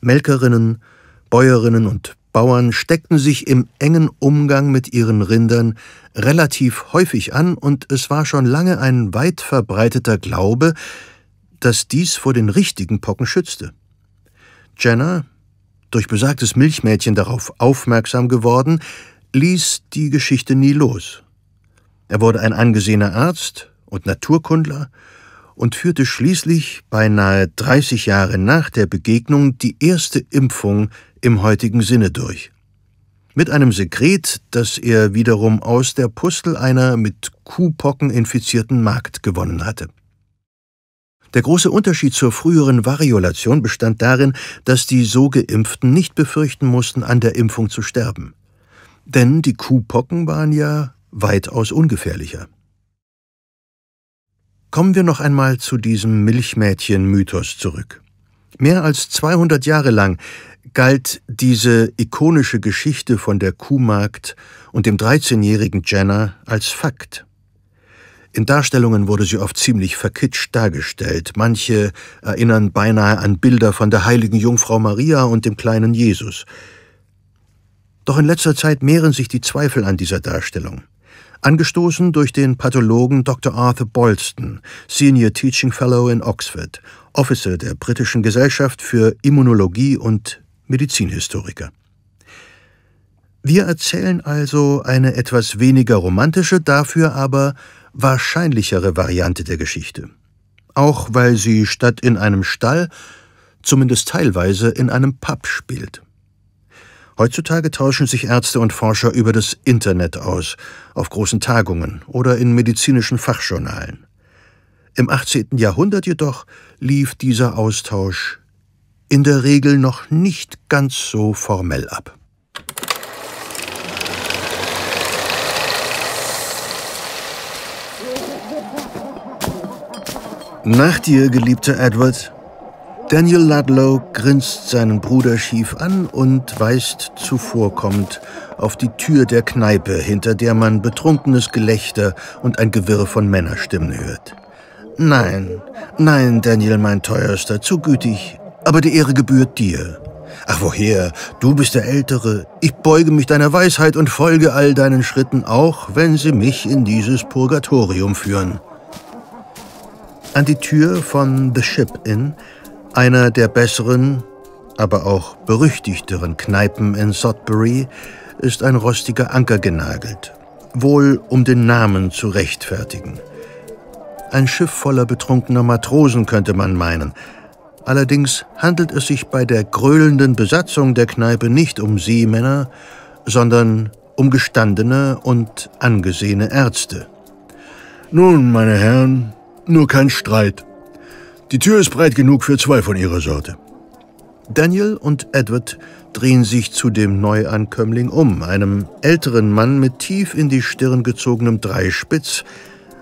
Melkerinnen, Bäuerinnen und Bauern steckten sich im engen Umgang mit ihren Rindern relativ häufig an, und es war schon lange ein weit verbreiteter Glaube, dass dies vor den richtigen Pocken schützte. Jenner, durch besagtes Milchmädchen darauf aufmerksam geworden, ließ die Geschichte nie los. Er wurde ein angesehener Arzt und Naturkundler und führte schließlich beinahe 30 Jahre nach der Begegnung die erste Impfung im heutigen Sinne durch. Mit einem Sekret, das er wiederum aus der Pustel einer mit Kuhpocken infizierten Magd gewonnen hatte. Der große Unterschied zur früheren Variolation bestand darin, dass die so geimpften nicht befürchten mussten, an der Impfung zu sterben. Denn die Kuhpocken waren ja weitaus ungefährlicher. Kommen wir noch einmal zu diesem Milchmädchen-Mythos zurück. Mehr als 200 Jahre lang galt diese ikonische Geschichte von der Kuhmarkt und dem 13-jährigen Jenner als Fakt. In Darstellungen wurde sie oft ziemlich verkitscht dargestellt. Manche erinnern beinahe an Bilder von der heiligen Jungfrau Maria und dem kleinen Jesus. Doch in letzter Zeit mehren sich die Zweifel an dieser Darstellung. Angestoßen durch den Pathologen Dr. Arthur Boylston, Senior Teaching Fellow in Oxford, Officer der Britischen Gesellschaft für Immunologie und Medizinhistoriker. Wir erzählen also eine etwas weniger romantische, dafür aber wahrscheinlichere Variante der Geschichte. Auch weil sie statt in einem Stall, zumindest teilweise in einem Pub spielt. Heutzutage tauschen sich Ärzte und Forscher über das Internet aus, auf großen Tagungen oder in medizinischen Fachjournalen. Im 18. Jahrhundert jedoch lief dieser Austausch in der Regel noch nicht ganz so formell ab. Nach dir, geliebter Edward. Daniel Ludlow grinst seinen Bruder schief an und weist zuvorkommend auf die Tür der Kneipe, hinter der man betrunkenes Gelächter und ein Gewirr von Männerstimmen hört. Nein, nein, Daniel, mein teuerster, zu gütig, aber die Ehre gebührt dir. Ach woher, du bist der Ältere, ich beuge mich deiner Weisheit und folge all deinen Schritten, auch wenn sie mich in dieses Purgatorium führen. An die Tür von The Ship Inn, einer der besseren, aber auch berüchtigteren Kneipen in Sudbury, ist ein rostiger Anker genagelt, wohl um den Namen zu rechtfertigen. Ein Schiff voller betrunkener Matrosen könnte man meinen, Allerdings handelt es sich bei der gröhlenden Besatzung der Kneipe nicht um Seemänner, sondern um gestandene und angesehene Ärzte. Nun, meine Herren, nur kein Streit. Die Tür ist breit genug für zwei von ihrer Sorte. Daniel und Edward drehen sich zu dem Neuankömmling um, einem älteren Mann mit tief in die Stirn gezogenem Dreispitz,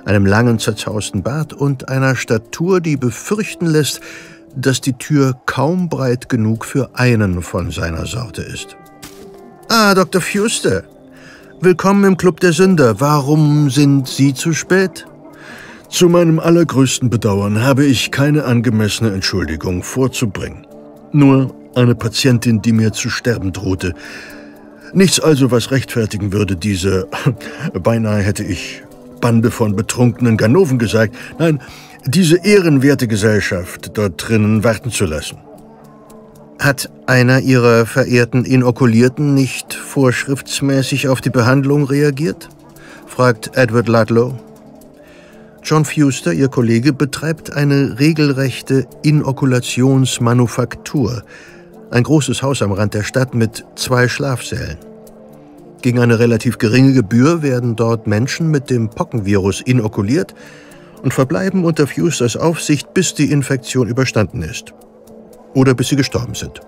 einem langen zerzausten Bart und einer Statur, die befürchten lässt, dass die Tür kaum breit genug für einen von seiner Sorte ist. Ah, Dr. Fuster. Willkommen im Club der Sünder. Warum sind Sie zu spät? Zu meinem allergrößten Bedauern habe ich keine angemessene Entschuldigung vorzubringen. Nur eine Patientin, die mir zu sterben drohte. Nichts also, was rechtfertigen würde, diese, beinahe hätte ich Bande von betrunkenen Ganoven gesagt. Nein, diese ehrenwerte Gesellschaft dort drinnen warten zu lassen. Hat einer Ihrer verehrten Inokulierten nicht vorschriftsmäßig auf die Behandlung reagiert? fragt Edward Ludlow. John Fuster, Ihr Kollege, betreibt eine regelrechte Inokulationsmanufaktur, ein großes Haus am Rand der Stadt mit zwei Schlafsälen. Gegen eine relativ geringe Gebühr werden dort Menschen mit dem Pockenvirus inokuliert, und verbleiben unter Fusters Aufsicht, bis die Infektion überstanden ist. Oder bis sie gestorben sind.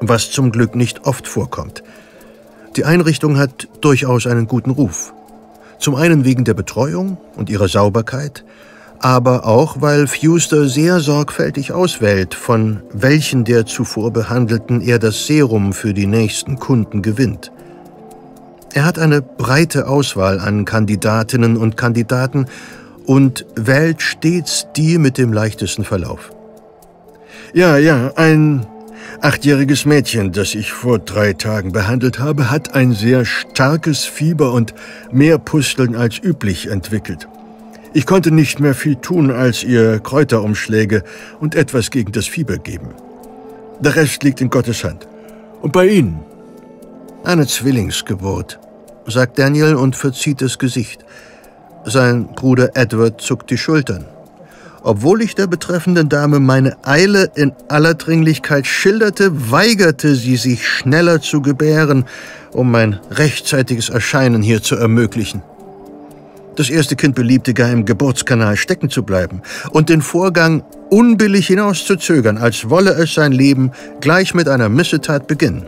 Was zum Glück nicht oft vorkommt. Die Einrichtung hat durchaus einen guten Ruf. Zum einen wegen der Betreuung und ihrer Sauberkeit, aber auch, weil Fuster sehr sorgfältig auswählt, von welchen der zuvor behandelten er das Serum für die nächsten Kunden gewinnt. Er hat eine breite Auswahl an Kandidatinnen und Kandidaten und wählt stets die mit dem leichtesten Verlauf. Ja, ja, ein achtjähriges Mädchen, das ich vor drei Tagen behandelt habe, hat ein sehr starkes Fieber und mehr Pusteln als üblich entwickelt. Ich konnte nicht mehr viel tun, als ihr Kräuterumschläge und etwas gegen das Fieber geben. Der Rest liegt in Gottes Hand. Und bei Ihnen? Eine Zwillingsgeburt, sagt Daniel und verzieht das Gesicht. Sein Bruder Edward zuckt die Schultern. Obwohl ich der betreffenden Dame meine Eile in aller Dringlichkeit schilderte, weigerte sie sich schneller zu gebären, um mein rechtzeitiges Erscheinen hier zu ermöglichen. Das erste Kind beliebte gar im Geburtskanal stecken zu bleiben und den Vorgang unbillig hinauszuzögern, als wolle es sein Leben gleich mit einer Missetat beginnen.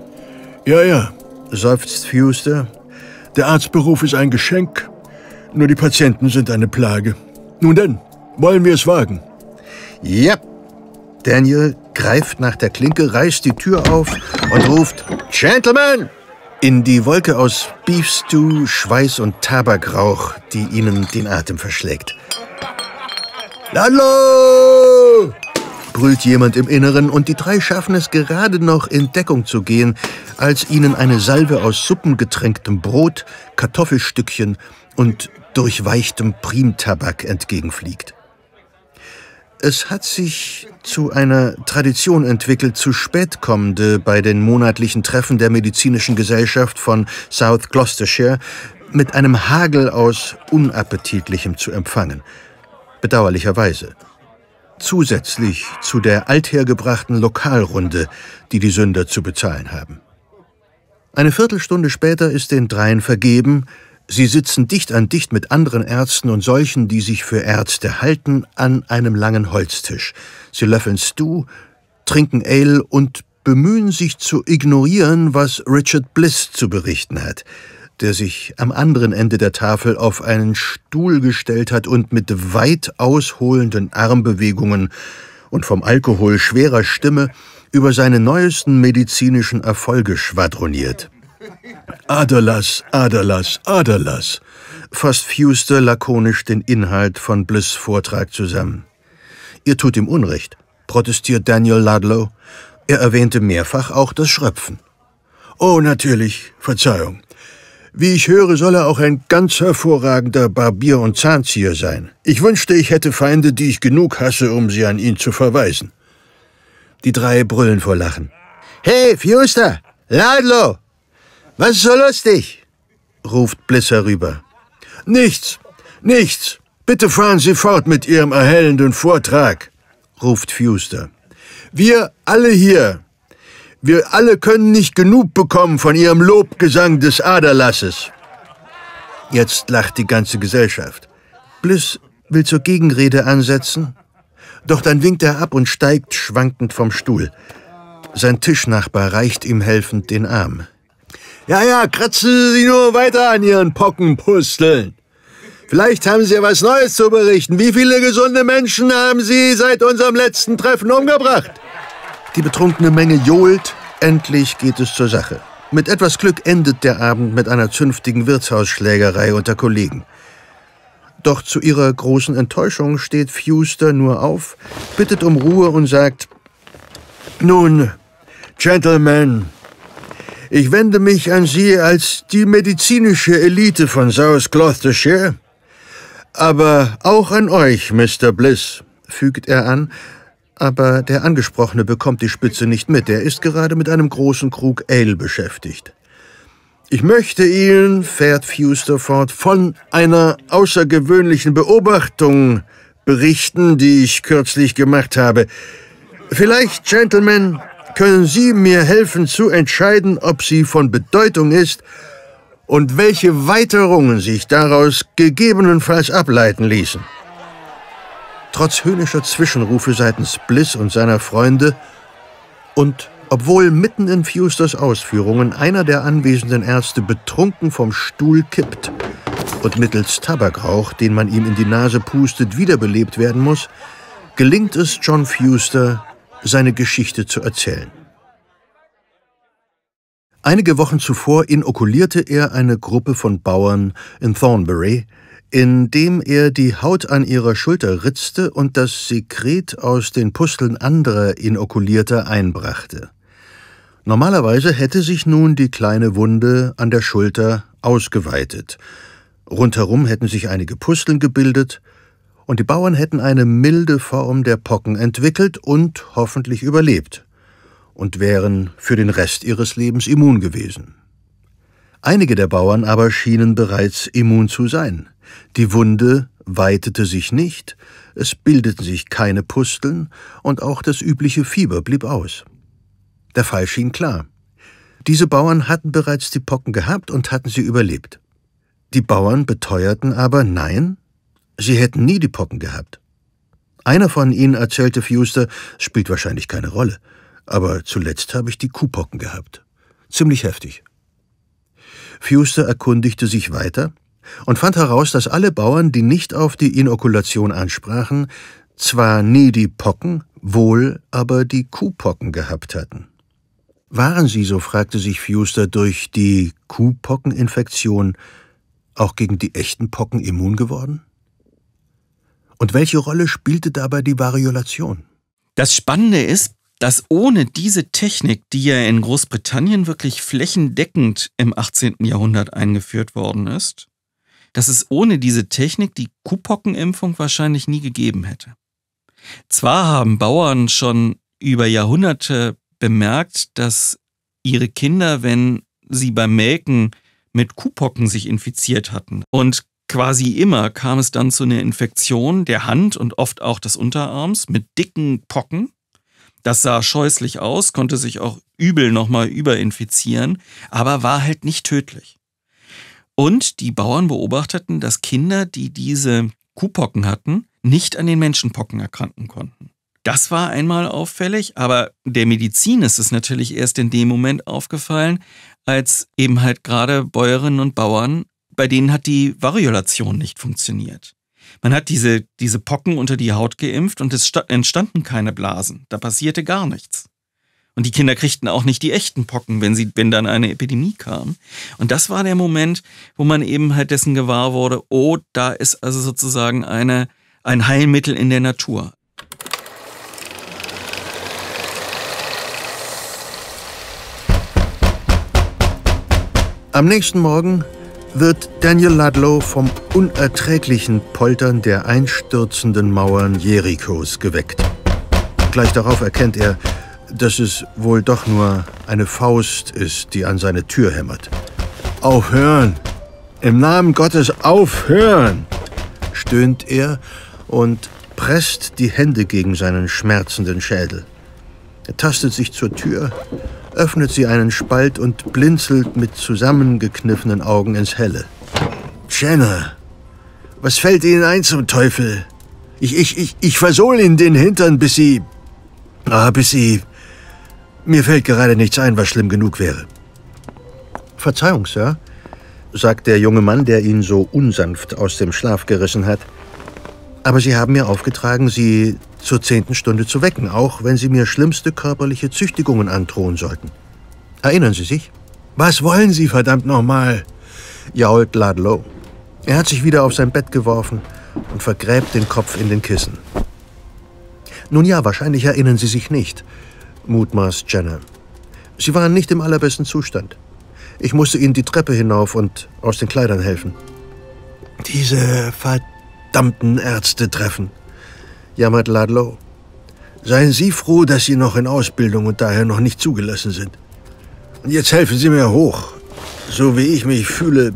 Ja, ja, seufzt Fuster. Der Arztberuf ist ein Geschenk, nur die Patienten sind eine Plage. Nun denn, wollen wir es wagen? Ja. Daniel greift nach der Klinke, reißt die Tür auf und ruft Gentlemen! in die Wolke aus Beefstew, Schweiß und Tabakrauch, die ihnen den Atem verschlägt. Hallo! brüllt jemand im Inneren und die drei schaffen es gerade noch in Deckung zu gehen, als ihnen eine Salve aus suppengetränktem Brot, Kartoffelstückchen und durchweichtem Primtabak entgegenfliegt. Es hat sich zu einer Tradition entwickelt, zu spät kommende bei den monatlichen Treffen der Medizinischen Gesellschaft von South Gloucestershire mit einem Hagel aus Unappetitlichem zu empfangen. Bedauerlicherweise. Zusätzlich zu der althergebrachten Lokalrunde, die die Sünder zu bezahlen haben. Eine Viertelstunde später ist den dreien vergeben, Sie sitzen dicht an dicht mit anderen Ärzten und solchen, die sich für Ärzte halten, an einem langen Holztisch. Sie löffeln Stew, trinken Ale und bemühen sich zu ignorieren, was Richard Bliss zu berichten hat, der sich am anderen Ende der Tafel auf einen Stuhl gestellt hat und mit weit ausholenden Armbewegungen und vom Alkohol schwerer Stimme über seine neuesten medizinischen Erfolge schwadroniert. Adalas, Adalas, Adalas, fasst Fuster lakonisch den Inhalt von Bliss' Vortrag zusammen. Ihr tut ihm Unrecht, protestiert Daniel Ludlow. Er erwähnte mehrfach auch das Schröpfen. Oh, natürlich, Verzeihung. Wie ich höre, soll er auch ein ganz hervorragender Barbier und Zahnzieher sein. Ich wünschte, ich hätte Feinde, die ich genug hasse, um sie an ihn zu verweisen. Die drei brüllen vor Lachen. Hey, Fuster! Ludlow! Was ist so lustig? ruft Bliss herüber. Nichts, nichts. Bitte fahren Sie fort mit Ihrem erhellenden Vortrag, ruft Fuster. Wir alle hier, wir alle können nicht genug bekommen von Ihrem Lobgesang des Aderlasses. Jetzt lacht die ganze Gesellschaft. Bliss will zur Gegenrede ansetzen, doch dann winkt er ab und steigt schwankend vom Stuhl. Sein Tischnachbar reicht ihm helfend den Arm. Ja, ja, kratzen Sie nur weiter an Ihren Pockenpusteln. Vielleicht haben Sie ja was Neues zu berichten. Wie viele gesunde Menschen haben Sie seit unserem letzten Treffen umgebracht? Die betrunkene Menge johlt. Endlich geht es zur Sache. Mit etwas Glück endet der Abend mit einer zünftigen Wirtshausschlägerei unter Kollegen. Doch zu ihrer großen Enttäuschung steht Fuster nur auf, bittet um Ruhe und sagt: Nun, Gentlemen, ich wende mich an Sie als die medizinische Elite von South Gloucestershire, aber auch an euch, Mr. Bliss, fügt er an, aber der Angesprochene bekommt die Spitze nicht mit, er ist gerade mit einem großen Krug Ale beschäftigt. Ich möchte Ihnen, fährt Fuster fort, von einer außergewöhnlichen Beobachtung berichten, die ich kürzlich gemacht habe. Vielleicht, Gentlemen, können Sie mir helfen zu entscheiden, ob sie von Bedeutung ist und welche Weiterungen sich daraus gegebenenfalls ableiten ließen. Trotz höhnischer Zwischenrufe seitens Bliss und seiner Freunde und obwohl mitten in Fusters Ausführungen einer der anwesenden Ärzte betrunken vom Stuhl kippt und mittels Tabakrauch, den man ihm in die Nase pustet, wiederbelebt werden muss, gelingt es John Fuster, seine Geschichte zu erzählen. Einige Wochen zuvor inokulierte er eine Gruppe von Bauern in Thornbury, indem er die Haut an ihrer Schulter ritzte und das Sekret aus den Pusteln anderer Inokulierter einbrachte. Normalerweise hätte sich nun die kleine Wunde an der Schulter ausgeweitet. Rundherum hätten sich einige Pusteln gebildet, und die Bauern hätten eine milde Form der Pocken entwickelt und hoffentlich überlebt und wären für den Rest ihres Lebens immun gewesen. Einige der Bauern aber schienen bereits immun zu sein. Die Wunde weitete sich nicht, es bildeten sich keine Pusteln und auch das übliche Fieber blieb aus. Der Fall schien klar. Diese Bauern hatten bereits die Pocken gehabt und hatten sie überlebt. Die Bauern beteuerten aber, nein, Sie hätten nie die Pocken gehabt. Einer von ihnen erzählte Fuster, spielt wahrscheinlich keine Rolle, aber zuletzt habe ich die Kuhpocken gehabt. Ziemlich heftig. Fuster erkundigte sich weiter und fand heraus, dass alle Bauern, die nicht auf die Inokulation ansprachen, zwar nie die Pocken, wohl aber die Kuhpocken gehabt hatten. Waren sie, so fragte sich Fuster, durch die Kuhpockeninfektion auch gegen die echten Pocken immun geworden? Und welche Rolle spielte dabei die Variolation? Das Spannende ist, dass ohne diese Technik, die ja in Großbritannien wirklich flächendeckend im 18. Jahrhundert eingeführt worden ist, dass es ohne diese Technik die Kuhpockenimpfung wahrscheinlich nie gegeben hätte. Zwar haben Bauern schon über Jahrhunderte bemerkt, dass ihre Kinder, wenn sie beim Melken mit Kuhpocken sich infiziert hatten und Quasi immer kam es dann zu einer Infektion der Hand und oft auch des Unterarms mit dicken Pocken. Das sah scheußlich aus, konnte sich auch übel nochmal überinfizieren, aber war halt nicht tödlich. Und die Bauern beobachteten, dass Kinder, die diese Kuhpocken hatten, nicht an den Menschenpocken erkranken konnten. Das war einmal auffällig, aber der Medizin ist es natürlich erst in dem Moment aufgefallen, als eben halt gerade Bäuerinnen und Bauern bei denen hat die Variolation nicht funktioniert. Man hat diese, diese Pocken unter die Haut geimpft und es entstanden keine Blasen. Da passierte gar nichts. Und die Kinder kriegten auch nicht die echten Pocken, wenn, sie, wenn dann eine Epidemie kam. Und das war der Moment, wo man eben halt dessen gewahr wurde, oh, da ist also sozusagen eine, ein Heilmittel in der Natur. Am nächsten Morgen wird Daniel Ludlow vom unerträglichen Poltern der einstürzenden Mauern Jerichos geweckt. Gleich darauf erkennt er, dass es wohl doch nur eine Faust ist, die an seine Tür hämmert. Aufhören! Im Namen Gottes aufhören! stöhnt er und presst die Hände gegen seinen schmerzenden Schädel. Er tastet sich zur Tür öffnet sie einen Spalt und blinzelt mit zusammengekniffenen Augen ins Helle. Jenner, was fällt Ihnen ein zum Teufel? Ich, ich, ich, ich versohl Ihnen den Hintern, bis Sie... Ah, bis Sie... Mir fällt gerade nichts ein, was schlimm genug wäre. Verzeihung, Sir, sagt der junge Mann, der ihn so unsanft aus dem Schlaf gerissen hat. Aber Sie haben mir aufgetragen, Sie zur zehnten Stunde zu wecken, auch wenn Sie mir schlimmste körperliche Züchtigungen androhen sollten. Erinnern Sie sich? Was wollen Sie, verdammt nochmal? jault Ludlow. Er hat sich wieder auf sein Bett geworfen und vergräbt den Kopf in den Kissen. Nun ja, wahrscheinlich erinnern Sie sich nicht, mutmaßt Jenner. Sie waren nicht im allerbesten Zustand. Ich musste Ihnen die Treppe hinauf und aus den Kleidern helfen. Diese Ver verdammten Ärzte treffen, jammert Ludlow. Seien Sie froh, dass Sie noch in Ausbildung und daher noch nicht zugelassen sind. Und jetzt helfen Sie mir hoch. So wie ich mich fühle,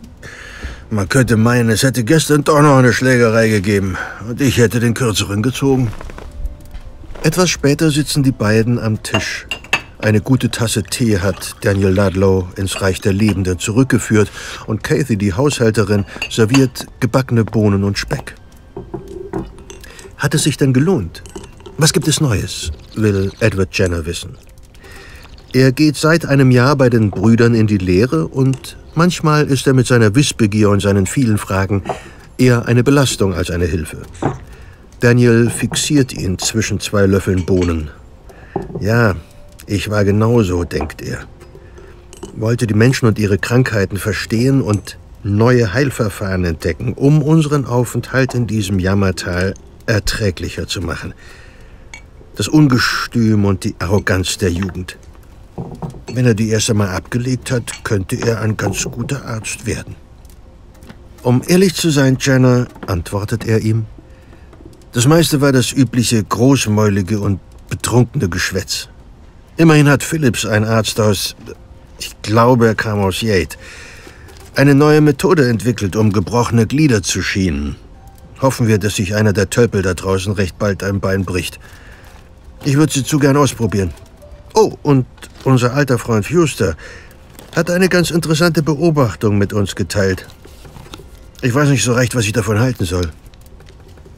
man könnte meinen, es hätte gestern doch noch eine Schlägerei gegeben und ich hätte den Kürzeren gezogen. Etwas später sitzen die beiden am Tisch. Eine gute Tasse Tee hat Daniel Ludlow ins Reich der Lebenden zurückgeführt und Kathy, die Haushälterin, serviert gebackene Bohnen und Speck. Hat es sich denn gelohnt? Was gibt es Neues? will Edward Jenner wissen. Er geht seit einem Jahr bei den Brüdern in die Lehre und manchmal ist er mit seiner Wissbegier und seinen vielen Fragen eher eine Belastung als eine Hilfe. Daniel fixiert ihn zwischen zwei Löffeln Bohnen. Ja, ich war genauso, denkt er. Wollte die Menschen und ihre Krankheiten verstehen und neue Heilverfahren entdecken, um unseren Aufenthalt in diesem Jammertal erträglicher zu machen. Das Ungestüm und die Arroganz der Jugend. Wenn er die erst einmal abgelegt hat, könnte er ein ganz guter Arzt werden. Um ehrlich zu sein, Jenner, antwortet er ihm, das meiste war das übliche großmäulige und betrunkene Geschwätz. Immerhin hat Phillips, ein Arzt aus, ich glaube, er kam aus Yate, eine neue Methode entwickelt, um gebrochene Glieder zu schienen. Hoffen wir, dass sich einer der Tölpel da draußen recht bald ein Bein bricht. Ich würde sie zu gern ausprobieren. Oh, und unser alter Freund Fuster hat eine ganz interessante Beobachtung mit uns geteilt. Ich weiß nicht so recht, was ich davon halten soll.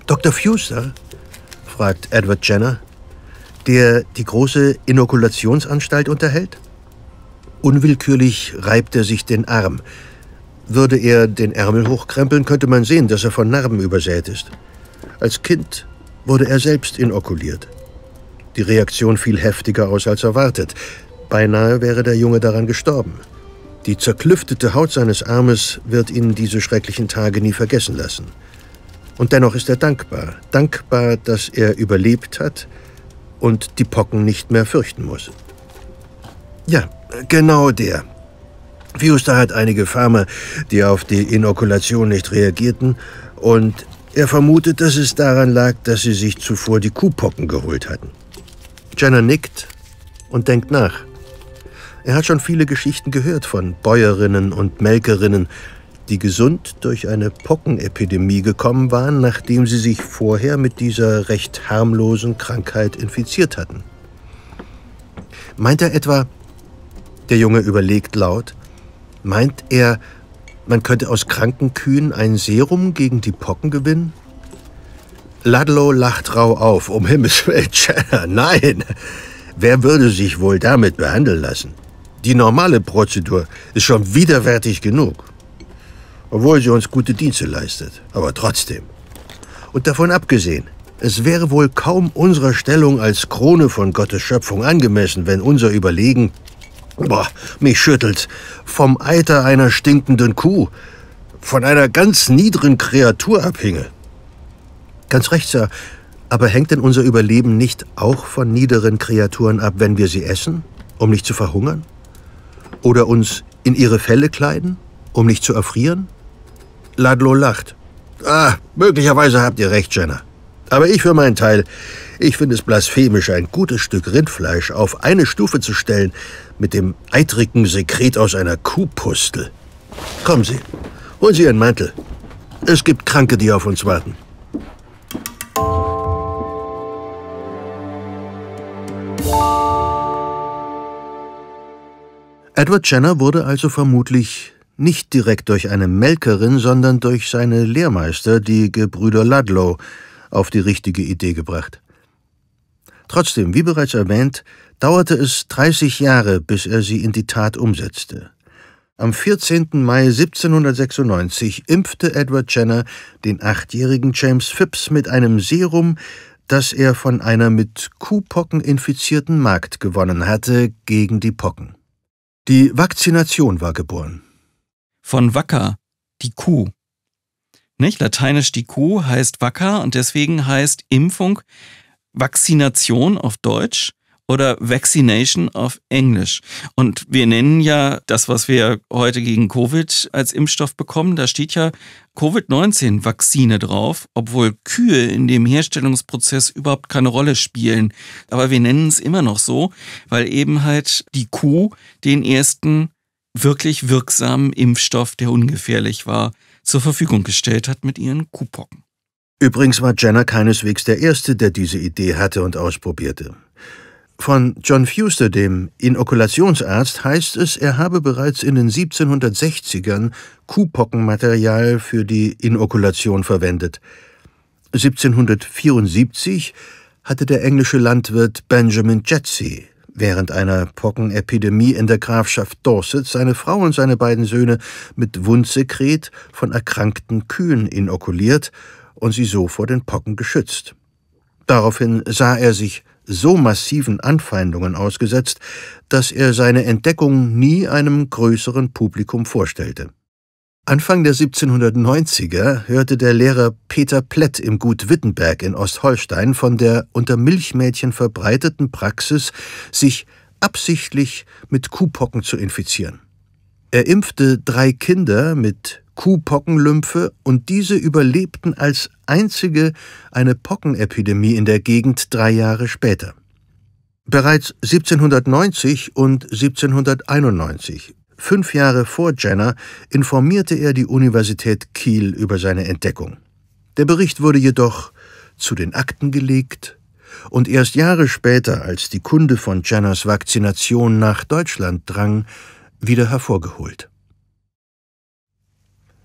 Dr. Fuster? fragt Edward Jenner, der die große Inokulationsanstalt unterhält. Unwillkürlich reibt er sich den Arm, würde er den Ärmel hochkrempeln, könnte man sehen, dass er von Narben übersät ist. Als Kind wurde er selbst inokuliert. Die Reaktion fiel heftiger aus als erwartet. Beinahe wäre der Junge daran gestorben. Die zerklüftete Haut seines Armes wird ihn diese schrecklichen Tage nie vergessen lassen. Und dennoch ist er dankbar. Dankbar, dass er überlebt hat und die Pocken nicht mehr fürchten muss. Ja, genau der, Fuster hat einige Farmer, die auf die Inokulation nicht reagierten, und er vermutet, dass es daran lag, dass sie sich zuvor die Kuhpocken geholt hatten. Jenner nickt und denkt nach. Er hat schon viele Geschichten gehört von Bäuerinnen und Melkerinnen, die gesund durch eine Pockenepidemie gekommen waren, nachdem sie sich vorher mit dieser recht harmlosen Krankheit infiziert hatten. Meint er etwa, der Junge überlegt laut, Meint er, man könnte aus kranken Kühen ein Serum gegen die Pocken gewinnen? Ludlow lacht rau auf. Um Himmels Willen, Cheddar, nein! Wer würde sich wohl damit behandeln lassen? Die normale Prozedur ist schon widerwärtig genug. Obwohl sie uns gute Dienste leistet, aber trotzdem. Und davon abgesehen, es wäre wohl kaum unserer Stellung als Krone von Gottes Schöpfung angemessen, wenn unser Überlegen Boah, mich schüttelt. Vom Eiter einer stinkenden Kuh. Von einer ganz niederen Kreatur abhinge. Ganz recht, Sir. Aber hängt denn unser Überleben nicht auch von niederen Kreaturen ab, wenn wir sie essen, um nicht zu verhungern? Oder uns in ihre Felle kleiden, um nicht zu erfrieren? Ladlo lacht. Ah, möglicherweise habt ihr recht, Jenner. Aber ich für meinen Teil, ich finde es blasphemisch, ein gutes Stück Rindfleisch auf eine Stufe zu stellen mit dem eitrigen Sekret aus einer Kuhpustel. Kommen Sie, holen Sie Ihren Mantel. Es gibt Kranke, die auf uns warten. Edward Jenner wurde also vermutlich nicht direkt durch eine Melkerin, sondern durch seine Lehrmeister, die Gebrüder Ludlow, auf die richtige Idee gebracht. Trotzdem, wie bereits erwähnt, dauerte es 30 Jahre, bis er sie in die Tat umsetzte. Am 14. Mai 1796 impfte Edward Jenner den achtjährigen James Phipps mit einem Serum, das er von einer mit Kuhpocken infizierten Magd gewonnen hatte, gegen die Pocken. Die Vakzination war geboren. Von Wacker, die Kuh, nicht? Lateinisch die Kuh heißt Wacker und deswegen heißt Impfung Vaccination auf Deutsch oder Vaccination auf Englisch. Und wir nennen ja das, was wir heute gegen Covid als Impfstoff bekommen, da steht ja Covid-19-Vakzine drauf, obwohl Kühe in dem Herstellungsprozess überhaupt keine Rolle spielen. Aber wir nennen es immer noch so, weil eben halt die Kuh den ersten wirklich wirksamen Impfstoff, der ungefährlich war, zur Verfügung gestellt hat mit ihren Kuhpocken. Übrigens war Jenner keineswegs der Erste, der diese Idee hatte und ausprobierte. Von John Fuster, dem Inokulationsarzt, heißt es, er habe bereits in den 1760ern Kuhpockenmaterial für die Inokulation verwendet. 1774 hatte der englische Landwirt Benjamin Jetsey während einer Pockenepidemie in der Grafschaft Dorset seine Frau und seine beiden Söhne mit Wundsekret von erkrankten Kühen inokuliert und sie so vor den Pocken geschützt. Daraufhin sah er sich so massiven Anfeindungen ausgesetzt, dass er seine Entdeckung nie einem größeren Publikum vorstellte. Anfang der 1790er hörte der Lehrer Peter Plett im Gut Wittenberg in Ostholstein von der unter Milchmädchen verbreiteten Praxis, sich absichtlich mit Kuhpocken zu infizieren. Er impfte drei Kinder mit Kuhpockenlymphe und diese überlebten als einzige eine Pockenepidemie in der Gegend drei Jahre später. Bereits 1790 und 1791 Fünf Jahre vor Jenner informierte er die Universität Kiel über seine Entdeckung. Der Bericht wurde jedoch zu den Akten gelegt und erst Jahre später, als die Kunde von Jenners Vakzination nach Deutschland drang, wieder hervorgeholt.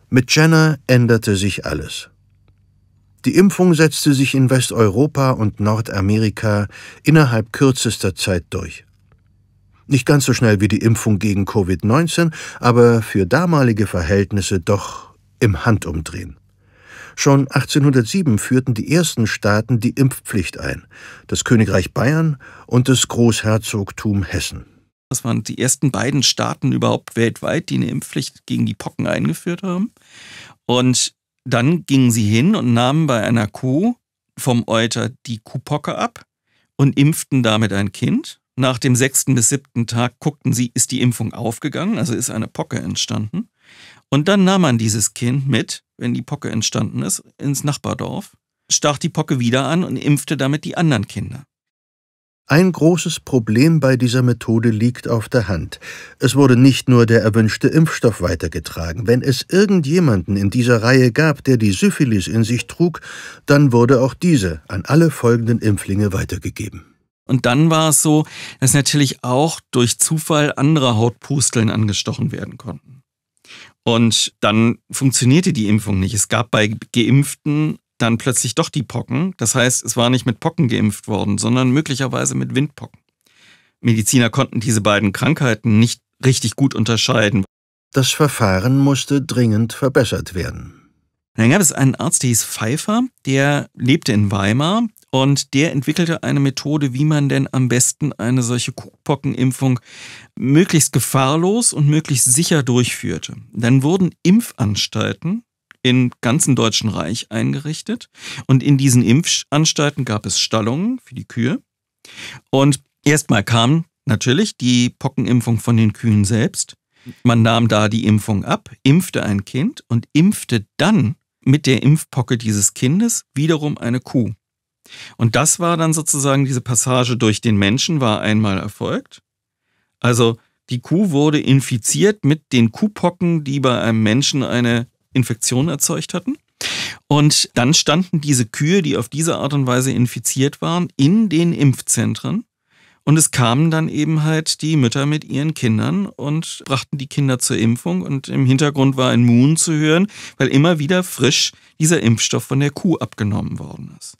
Mit Jenner änderte sich alles. Die Impfung setzte sich in Westeuropa und Nordamerika innerhalb kürzester Zeit durch. Nicht ganz so schnell wie die Impfung gegen Covid-19, aber für damalige Verhältnisse doch im Handumdrehen. Schon 1807 führten die ersten Staaten die Impfpflicht ein, das Königreich Bayern und das Großherzogtum Hessen. Das waren die ersten beiden Staaten überhaupt weltweit, die eine Impfpflicht gegen die Pocken eingeführt haben. Und dann gingen sie hin und nahmen bei einer Kuh vom Euter die Kuhpocke ab und impften damit ein Kind. Nach dem sechsten bis siebten Tag guckten sie, ist die Impfung aufgegangen, also ist eine Pocke entstanden. Und dann nahm man dieses Kind mit, wenn die Pocke entstanden ist, ins Nachbardorf, stach die Pocke wieder an und impfte damit die anderen Kinder. Ein großes Problem bei dieser Methode liegt auf der Hand. Es wurde nicht nur der erwünschte Impfstoff weitergetragen. Wenn es irgendjemanden in dieser Reihe gab, der die Syphilis in sich trug, dann wurde auch diese an alle folgenden Impflinge weitergegeben. Und dann war es so, dass natürlich auch durch Zufall andere Hautpusteln angestochen werden konnten. Und dann funktionierte die Impfung nicht. Es gab bei Geimpften dann plötzlich doch die Pocken. Das heißt, es war nicht mit Pocken geimpft worden, sondern möglicherweise mit Windpocken. Mediziner konnten diese beiden Krankheiten nicht richtig gut unterscheiden. Das Verfahren musste dringend verbessert werden. Dann gab es einen Arzt, der hieß Pfeiffer, der lebte in Weimar, und der entwickelte eine Methode, wie man denn am besten eine solche Kuhpockenimpfung möglichst gefahrlos und möglichst sicher durchführte. Dann wurden Impfanstalten im ganzen Deutschen Reich eingerichtet. Und in diesen Impfanstalten gab es Stallungen für die Kühe. Und erstmal kam natürlich die Pockenimpfung von den Kühen selbst. Man nahm da die Impfung ab, impfte ein Kind und impfte dann mit der Impfpocke dieses Kindes wiederum eine Kuh. Und das war dann sozusagen diese Passage durch den Menschen war einmal erfolgt. Also die Kuh wurde infiziert mit den Kuhpocken, die bei einem Menschen eine Infektion erzeugt hatten. Und dann standen diese Kühe, die auf diese Art und Weise infiziert waren, in den Impfzentren. Und es kamen dann eben halt die Mütter mit ihren Kindern und brachten die Kinder zur Impfung. Und im Hintergrund war ein Moon zu hören, weil immer wieder frisch dieser Impfstoff von der Kuh abgenommen worden ist.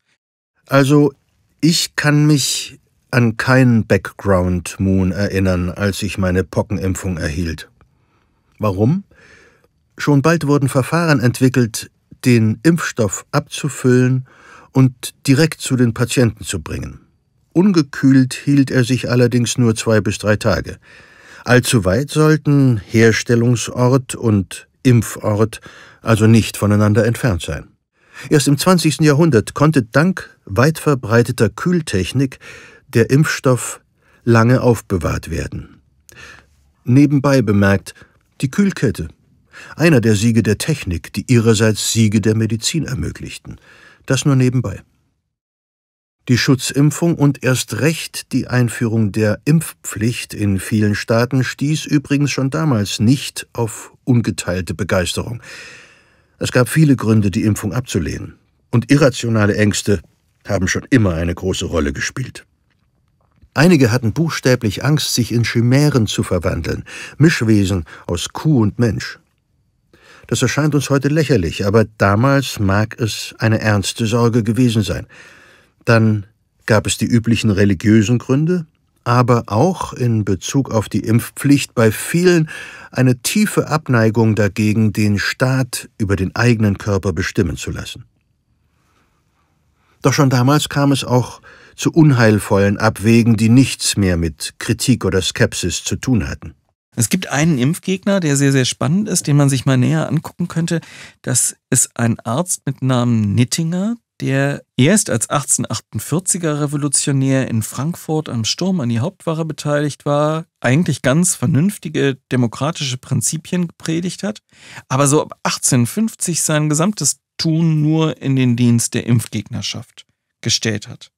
Also ich kann mich an keinen Background Moon erinnern, als ich meine Pockenimpfung erhielt. Warum? Schon bald wurden Verfahren entwickelt, den Impfstoff abzufüllen und direkt zu den Patienten zu bringen. Ungekühlt hielt er sich allerdings nur zwei bis drei Tage. Allzu weit sollten Herstellungsort und Impfort also nicht voneinander entfernt sein. Erst im 20. Jahrhundert konnte dank weit verbreiteter Kühltechnik der Impfstoff lange aufbewahrt werden. Nebenbei bemerkt, die Kühlkette, einer der Siege der Technik, die ihrerseits Siege der Medizin ermöglichten. Das nur nebenbei. Die Schutzimpfung und erst recht die Einführung der Impfpflicht in vielen Staaten stieß übrigens schon damals nicht auf ungeteilte Begeisterung. Es gab viele Gründe, die Impfung abzulehnen. Und irrationale Ängste haben schon immer eine große Rolle gespielt. Einige hatten buchstäblich Angst, sich in Chimären zu verwandeln, Mischwesen aus Kuh und Mensch. Das erscheint uns heute lächerlich, aber damals mag es eine ernste Sorge gewesen sein. Dann gab es die üblichen religiösen Gründe, aber auch in Bezug auf die Impfpflicht bei vielen eine tiefe Abneigung dagegen, den Staat über den eigenen Körper bestimmen zu lassen. Doch schon damals kam es auch zu unheilvollen Abwägen, die nichts mehr mit Kritik oder Skepsis zu tun hatten. Es gibt einen Impfgegner, der sehr, sehr spannend ist, den man sich mal näher angucken könnte. Das ist ein Arzt mit Namen Nittinger, der erst als 1848er Revolutionär in Frankfurt am Sturm an die Hauptwache beteiligt war, eigentlich ganz vernünftige demokratische Prinzipien gepredigt hat, aber so ab 1850 sein gesamtes Tun nur in den Dienst der Impfgegnerschaft gestellt hat.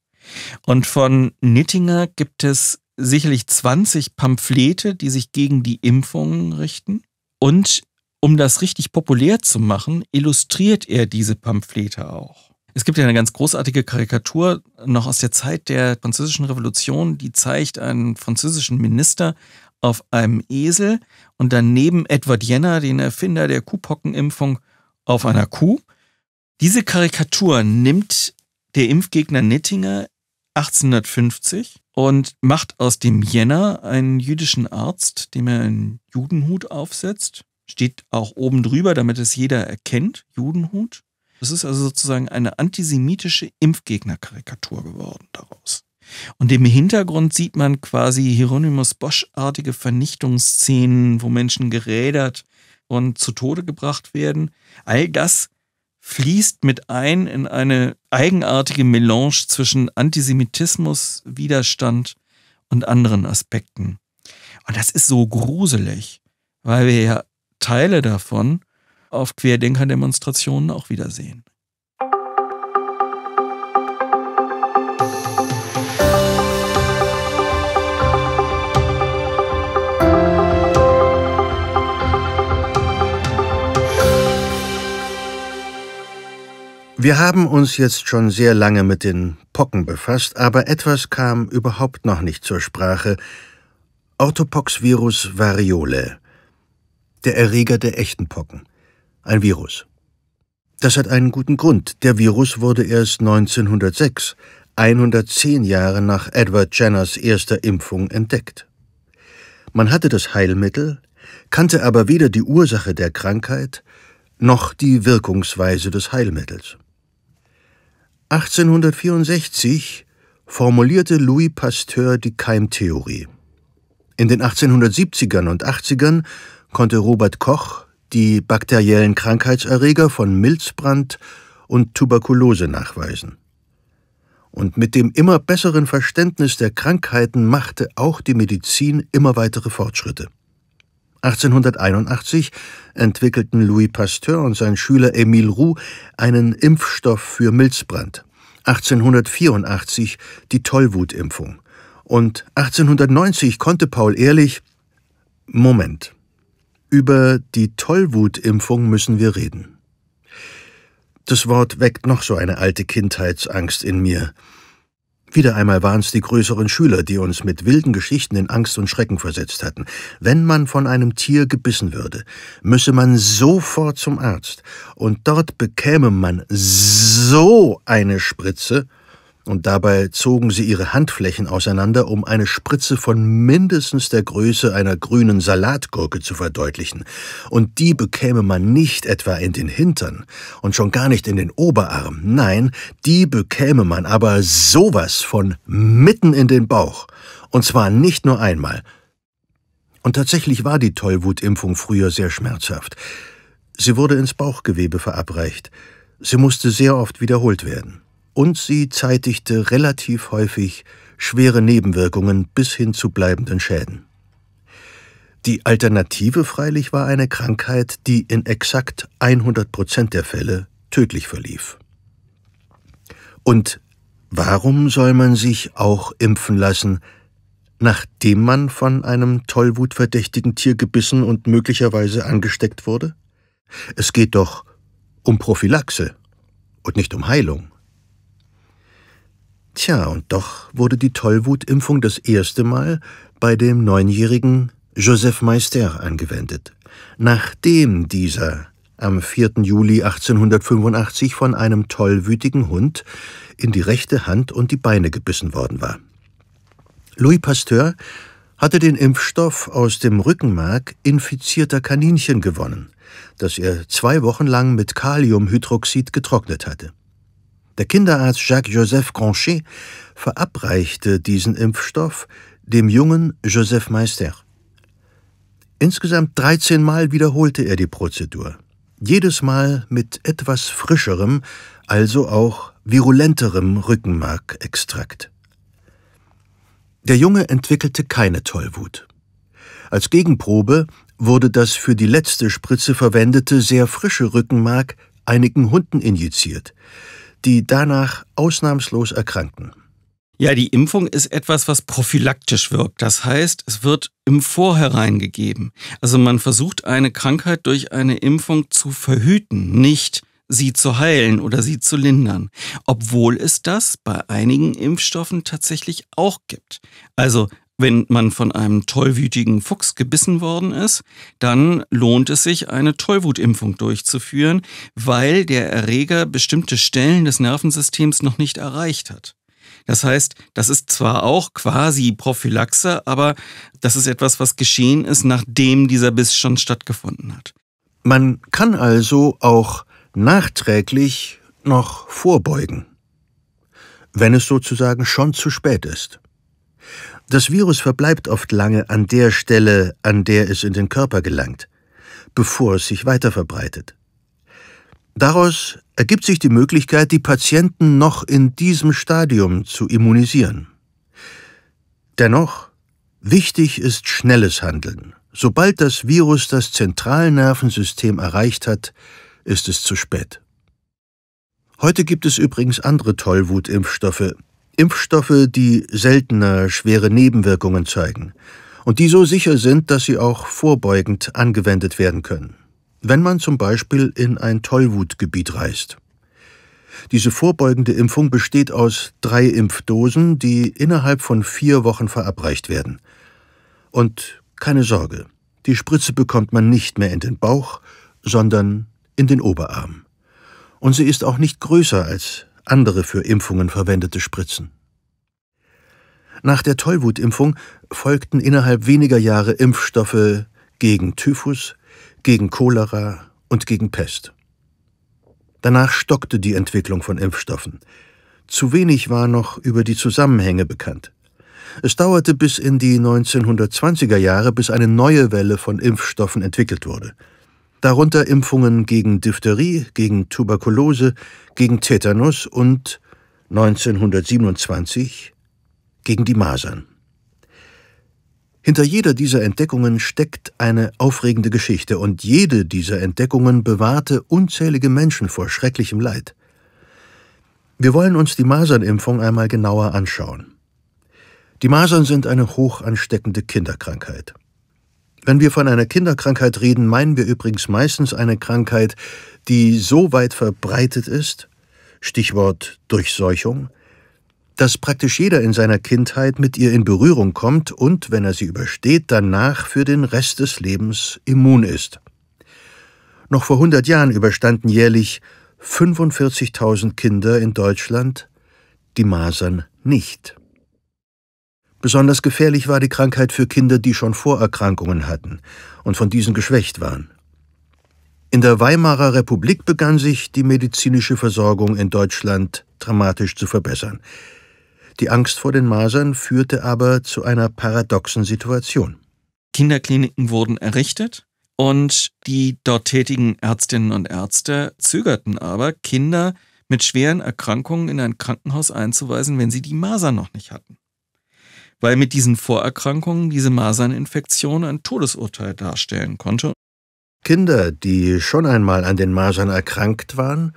Und von Nittinger gibt es sicherlich 20 Pamphlete, die sich gegen die Impfungen richten. Und um das richtig populär zu machen, illustriert er diese Pamphlete auch. Es gibt ja eine ganz großartige Karikatur noch aus der Zeit der französischen Revolution, die zeigt einen französischen Minister auf einem Esel und daneben Edward Jenner, den Erfinder der Kuhpockenimpfung, auf einer Kuh. Diese Karikatur nimmt der Impfgegner Nittinger 1850 und macht aus dem Jenner einen jüdischen Arzt, dem er einen Judenhut aufsetzt. Steht auch oben drüber, damit es jeder erkennt, Judenhut. Das ist also sozusagen eine antisemitische Impfgegnerkarikatur geworden daraus. Und im Hintergrund sieht man quasi Hieronymus Bosch-artige Vernichtungsszenen, wo Menschen gerädert und zu Tode gebracht werden. All das fließt mit ein in eine eigenartige Melange zwischen Antisemitismus, Widerstand und anderen Aspekten. Und das ist so gruselig, weil wir ja Teile davon auf Querdenker-Demonstrationen auch wiedersehen. Wir haben uns jetzt schon sehr lange mit den Pocken befasst, aber etwas kam überhaupt noch nicht zur Sprache. Orthopoxvirus variole, der Erreger der echten Pocken ein Virus. Das hat einen guten Grund. Der Virus wurde erst 1906, 110 Jahre nach Edward Jenners erster Impfung, entdeckt. Man hatte das Heilmittel, kannte aber weder die Ursache der Krankheit noch die Wirkungsweise des Heilmittels. 1864 formulierte Louis Pasteur die Keimtheorie. In den 1870ern und 80ern konnte Robert Koch die bakteriellen Krankheitserreger von Milzbrand und Tuberkulose nachweisen. Und mit dem immer besseren Verständnis der Krankheiten machte auch die Medizin immer weitere Fortschritte. 1881 entwickelten Louis Pasteur und sein Schüler Emile Roux einen Impfstoff für Milzbrand, 1884 die Tollwutimpfung und 1890 konnte Paul Ehrlich Moment, über die Tollwutimpfung müssen wir reden. Das Wort weckt noch so eine alte Kindheitsangst in mir. Wieder einmal waren es die größeren Schüler, die uns mit wilden Geschichten in Angst und Schrecken versetzt hatten. Wenn man von einem Tier gebissen würde, müsse man sofort zum Arzt, und dort bekäme man so eine Spritze, und dabei zogen sie ihre Handflächen auseinander, um eine Spritze von mindestens der Größe einer grünen Salatgurke zu verdeutlichen. Und die bekäme man nicht etwa in den Hintern und schon gar nicht in den Oberarm. Nein, die bekäme man aber sowas von mitten in den Bauch. Und zwar nicht nur einmal. Und tatsächlich war die Tollwutimpfung früher sehr schmerzhaft. Sie wurde ins Bauchgewebe verabreicht. Sie musste sehr oft wiederholt werden und sie zeitigte relativ häufig schwere Nebenwirkungen bis hin zu bleibenden Schäden. Die Alternative freilich war eine Krankheit, die in exakt 100 Prozent der Fälle tödlich verlief. Und warum soll man sich auch impfen lassen, nachdem man von einem tollwutverdächtigen Tier gebissen und möglicherweise angesteckt wurde? Es geht doch um Prophylaxe und nicht um Heilung. Tja, und doch wurde die Tollwutimpfung das erste Mal bei dem neunjährigen Joseph Meister angewendet, nachdem dieser am 4. Juli 1885 von einem tollwütigen Hund in die rechte Hand und die Beine gebissen worden war. Louis Pasteur hatte den Impfstoff aus dem Rückenmark infizierter Kaninchen gewonnen, das er zwei Wochen lang mit Kaliumhydroxid getrocknet hatte. Der Kinderarzt Jacques-Joseph Concher verabreichte diesen Impfstoff dem jungen Joseph Meister. Insgesamt 13 Mal wiederholte er die Prozedur. Jedes Mal mit etwas frischerem, also auch virulenterem Rückenmarkextrakt. Der Junge entwickelte keine Tollwut. Als Gegenprobe wurde das für die letzte Spritze verwendete, sehr frische Rückenmark einigen Hunden injiziert die danach ausnahmslos erkranken. Ja, die Impfung ist etwas, was prophylaktisch wirkt. Das heißt, es wird im Vorhinein gegeben. Also man versucht eine Krankheit durch eine Impfung zu verhüten, nicht sie zu heilen oder sie zu lindern, obwohl es das bei einigen Impfstoffen tatsächlich auch gibt. Also wenn man von einem tollwütigen Fuchs gebissen worden ist, dann lohnt es sich, eine Tollwutimpfung durchzuführen, weil der Erreger bestimmte Stellen des Nervensystems noch nicht erreicht hat. Das heißt, das ist zwar auch quasi Prophylaxe, aber das ist etwas, was geschehen ist, nachdem dieser Biss schon stattgefunden hat. Man kann also auch nachträglich noch vorbeugen, wenn es sozusagen schon zu spät ist. Das Virus verbleibt oft lange an der Stelle, an der es in den Körper gelangt, bevor es sich weiter verbreitet. Daraus ergibt sich die Möglichkeit, die Patienten noch in diesem Stadium zu immunisieren. Dennoch, wichtig ist schnelles Handeln. Sobald das Virus das Zentralnervensystem erreicht hat, ist es zu spät. Heute gibt es übrigens andere Tollwutimpfstoffe, Impfstoffe, die seltener schwere Nebenwirkungen zeigen und die so sicher sind, dass sie auch vorbeugend angewendet werden können, wenn man zum Beispiel in ein Tollwutgebiet reist. Diese vorbeugende Impfung besteht aus drei Impfdosen, die innerhalb von vier Wochen verabreicht werden. Und keine Sorge, die Spritze bekommt man nicht mehr in den Bauch, sondern in den Oberarm. Und sie ist auch nicht größer als andere für Impfungen verwendete Spritzen. Nach der Tollwutimpfung folgten innerhalb weniger Jahre Impfstoffe gegen Typhus, gegen Cholera und gegen Pest. Danach stockte die Entwicklung von Impfstoffen. Zu wenig war noch über die Zusammenhänge bekannt. Es dauerte bis in die 1920er Jahre, bis eine neue Welle von Impfstoffen entwickelt wurde – darunter Impfungen gegen Diphtherie, gegen Tuberkulose, gegen Tetanus und 1927 gegen die Masern. Hinter jeder dieser Entdeckungen steckt eine aufregende Geschichte und jede dieser Entdeckungen bewahrte unzählige Menschen vor schrecklichem Leid. Wir wollen uns die Masernimpfung einmal genauer anschauen. Die Masern sind eine hoch ansteckende Kinderkrankheit. Wenn wir von einer Kinderkrankheit reden, meinen wir übrigens meistens eine Krankheit, die so weit verbreitet ist, Stichwort Durchseuchung, dass praktisch jeder in seiner Kindheit mit ihr in Berührung kommt und, wenn er sie übersteht, danach für den Rest des Lebens immun ist. Noch vor 100 Jahren überstanden jährlich 45.000 Kinder in Deutschland die Masern nicht. Besonders gefährlich war die Krankheit für Kinder, die schon Vorerkrankungen hatten und von diesen geschwächt waren. In der Weimarer Republik begann sich die medizinische Versorgung in Deutschland dramatisch zu verbessern. Die Angst vor den Masern führte aber zu einer paradoxen Situation. Kinderkliniken wurden errichtet und die dort tätigen Ärztinnen und Ärzte zögerten aber, Kinder mit schweren Erkrankungen in ein Krankenhaus einzuweisen, wenn sie die Masern noch nicht hatten weil mit diesen Vorerkrankungen diese Maserninfektion ein Todesurteil darstellen konnte. Kinder, die schon einmal an den Masern erkrankt waren,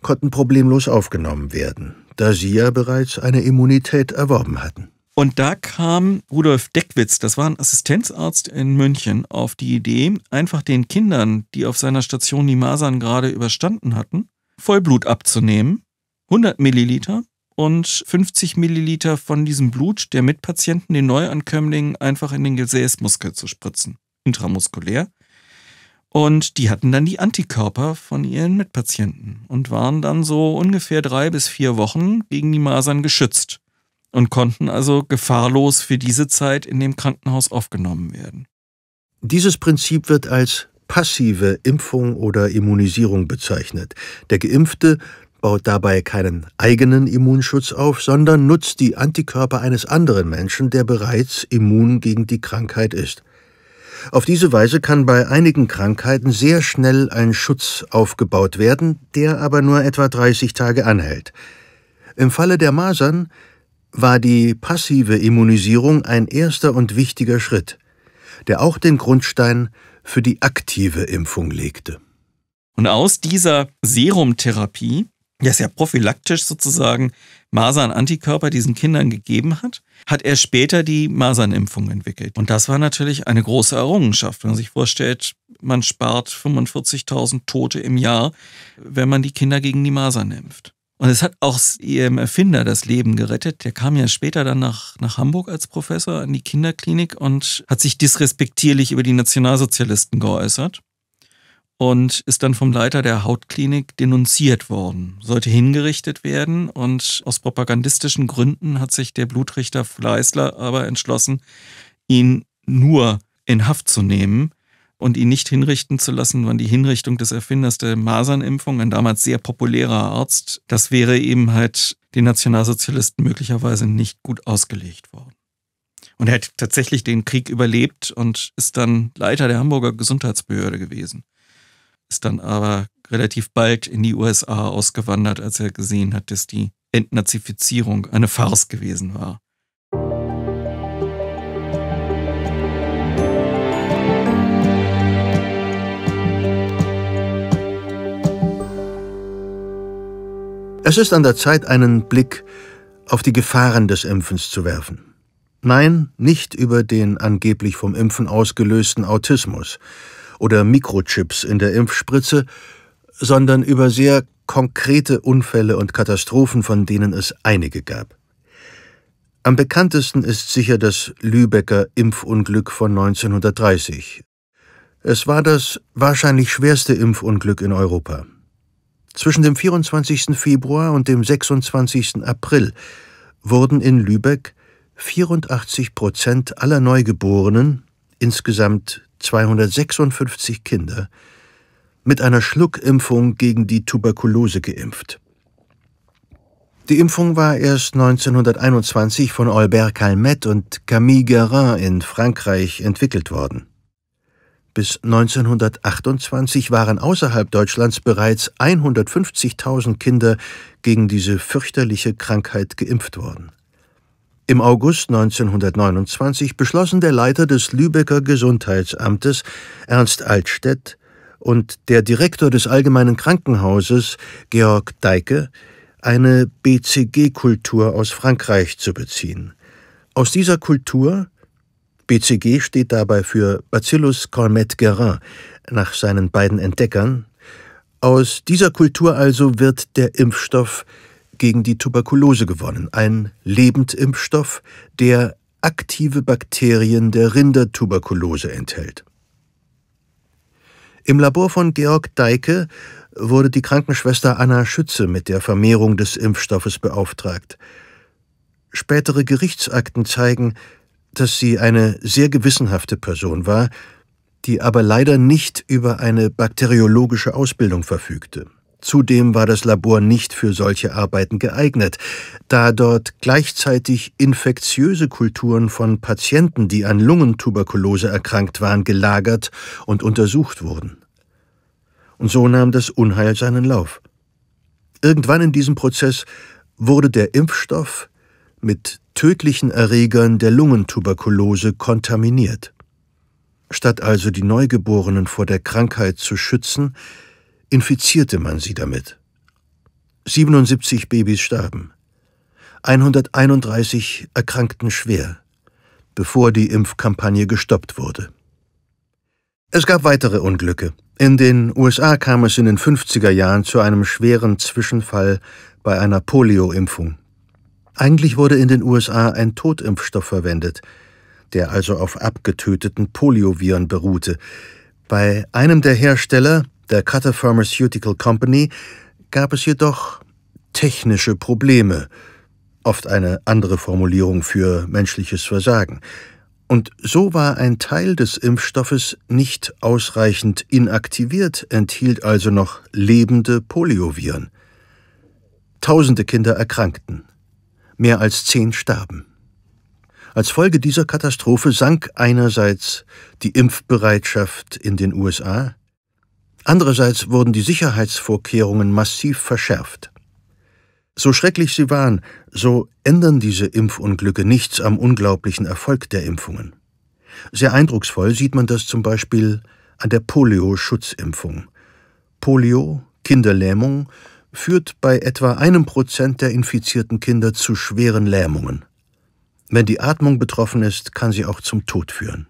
konnten problemlos aufgenommen werden, da sie ja bereits eine Immunität erworben hatten. Und da kam Rudolf Deckwitz, das war ein Assistenzarzt in München, auf die Idee, einfach den Kindern, die auf seiner Station die Masern gerade überstanden hatten, Vollblut abzunehmen, 100 Milliliter, und 50 Milliliter von diesem Blut der Mitpatienten, den Neuankömmlingen, einfach in den Gesäßmuskel zu spritzen, intramuskulär. Und die hatten dann die Antikörper von ihren Mitpatienten und waren dann so ungefähr drei bis vier Wochen gegen die Masern geschützt und konnten also gefahrlos für diese Zeit in dem Krankenhaus aufgenommen werden. Dieses Prinzip wird als passive Impfung oder Immunisierung bezeichnet. Der Geimpfte baut dabei keinen eigenen Immunschutz auf, sondern nutzt die Antikörper eines anderen Menschen, der bereits immun gegen die Krankheit ist. Auf diese Weise kann bei einigen Krankheiten sehr schnell ein Schutz aufgebaut werden, der aber nur etwa 30 Tage anhält. Im Falle der Masern war die passive Immunisierung ein erster und wichtiger Schritt, der auch den Grundstein für die aktive Impfung legte. Und aus dieser Serumtherapie ja, ist ja prophylaktisch sozusagen Masern-Antikörper diesen Kindern gegeben hat, hat er später die Masernimpfung entwickelt. Und das war natürlich eine große Errungenschaft, wenn man sich vorstellt, man spart 45.000 Tote im Jahr, wenn man die Kinder gegen die Masern impft. Und es hat auch ihrem Erfinder das Leben gerettet. Der kam ja später dann nach, nach Hamburg als Professor an die Kinderklinik und hat sich disrespektierlich über die Nationalsozialisten geäußert und ist dann vom Leiter der Hautklinik denunziert worden, sollte hingerichtet werden und aus propagandistischen Gründen hat sich der Blutrichter Fleißler aber entschlossen, ihn nur in Haft zu nehmen und ihn nicht hinrichten zu lassen, wann die Hinrichtung des Erfinders der Masernimpfung, ein damals sehr populärer Arzt, das wäre eben halt den Nationalsozialisten möglicherweise nicht gut ausgelegt worden. Und er hat tatsächlich den Krieg überlebt und ist dann Leiter der Hamburger Gesundheitsbehörde gewesen ist dann aber relativ bald in die USA ausgewandert, als er gesehen hat, dass die Entnazifizierung eine Farce gewesen war. Es ist an der Zeit, einen Blick auf die Gefahren des Impfens zu werfen. Nein, nicht über den angeblich vom Impfen ausgelösten Autismus, oder Mikrochips in der Impfspritze, sondern über sehr konkrete Unfälle und Katastrophen, von denen es einige gab. Am bekanntesten ist sicher das Lübecker Impfunglück von 1930. Es war das wahrscheinlich schwerste Impfunglück in Europa. Zwischen dem 24. Februar und dem 26. April wurden in Lübeck 84 Prozent aller Neugeborenen, insgesamt 256 Kinder mit einer Schluckimpfung gegen die Tuberkulose geimpft. Die Impfung war erst 1921 von Albert Calmette und Camille Guérin in Frankreich entwickelt worden. Bis 1928 waren außerhalb Deutschlands bereits 150.000 Kinder gegen diese fürchterliche Krankheit geimpft worden. Im August 1929 beschlossen der Leiter des Lübecker Gesundheitsamtes, Ernst Altstädt, und der Direktor des Allgemeinen Krankenhauses, Georg Deike, eine BCG-Kultur aus Frankreich zu beziehen. Aus dieser Kultur, BCG steht dabei für Bacillus colmette guerin nach seinen beiden Entdeckern, aus dieser Kultur also wird der Impfstoff gegen die Tuberkulose gewonnen, ein Lebendimpfstoff, der aktive Bakterien der Rindertuberkulose enthält. Im Labor von Georg Deike wurde die Krankenschwester Anna Schütze mit der Vermehrung des Impfstoffes beauftragt. Spätere Gerichtsakten zeigen, dass sie eine sehr gewissenhafte Person war, die aber leider nicht über eine bakteriologische Ausbildung verfügte. Zudem war das Labor nicht für solche Arbeiten geeignet, da dort gleichzeitig infektiöse Kulturen von Patienten, die an Lungentuberkulose erkrankt waren, gelagert und untersucht wurden. Und so nahm das Unheil seinen Lauf. Irgendwann in diesem Prozess wurde der Impfstoff mit tödlichen Erregern der Lungentuberkulose kontaminiert. Statt also die Neugeborenen vor der Krankheit zu schützen, infizierte man sie damit. 77 Babys starben. 131 erkrankten schwer, bevor die Impfkampagne gestoppt wurde. Es gab weitere Unglücke. In den USA kam es in den 50er Jahren zu einem schweren Zwischenfall bei einer Polio-Impfung. Eigentlich wurde in den USA ein Totimpfstoff verwendet, der also auf abgetöteten Polioviren beruhte. Bei einem der Hersteller der Cutter Pharmaceutical Company gab es jedoch technische Probleme, oft eine andere Formulierung für menschliches Versagen, und so war ein Teil des Impfstoffes nicht ausreichend inaktiviert, enthielt also noch lebende Polioviren. Tausende Kinder erkrankten. Mehr als zehn starben. Als Folge dieser Katastrophe sank einerseits die Impfbereitschaft in den USA, Andererseits wurden die Sicherheitsvorkehrungen massiv verschärft. So schrecklich sie waren, so ändern diese Impfunglücke nichts am unglaublichen Erfolg der Impfungen. Sehr eindrucksvoll sieht man das zum Beispiel an der Polio-Schutzimpfung. Polio, Kinderlähmung, führt bei etwa einem Prozent der infizierten Kinder zu schweren Lähmungen. Wenn die Atmung betroffen ist, kann sie auch zum Tod führen.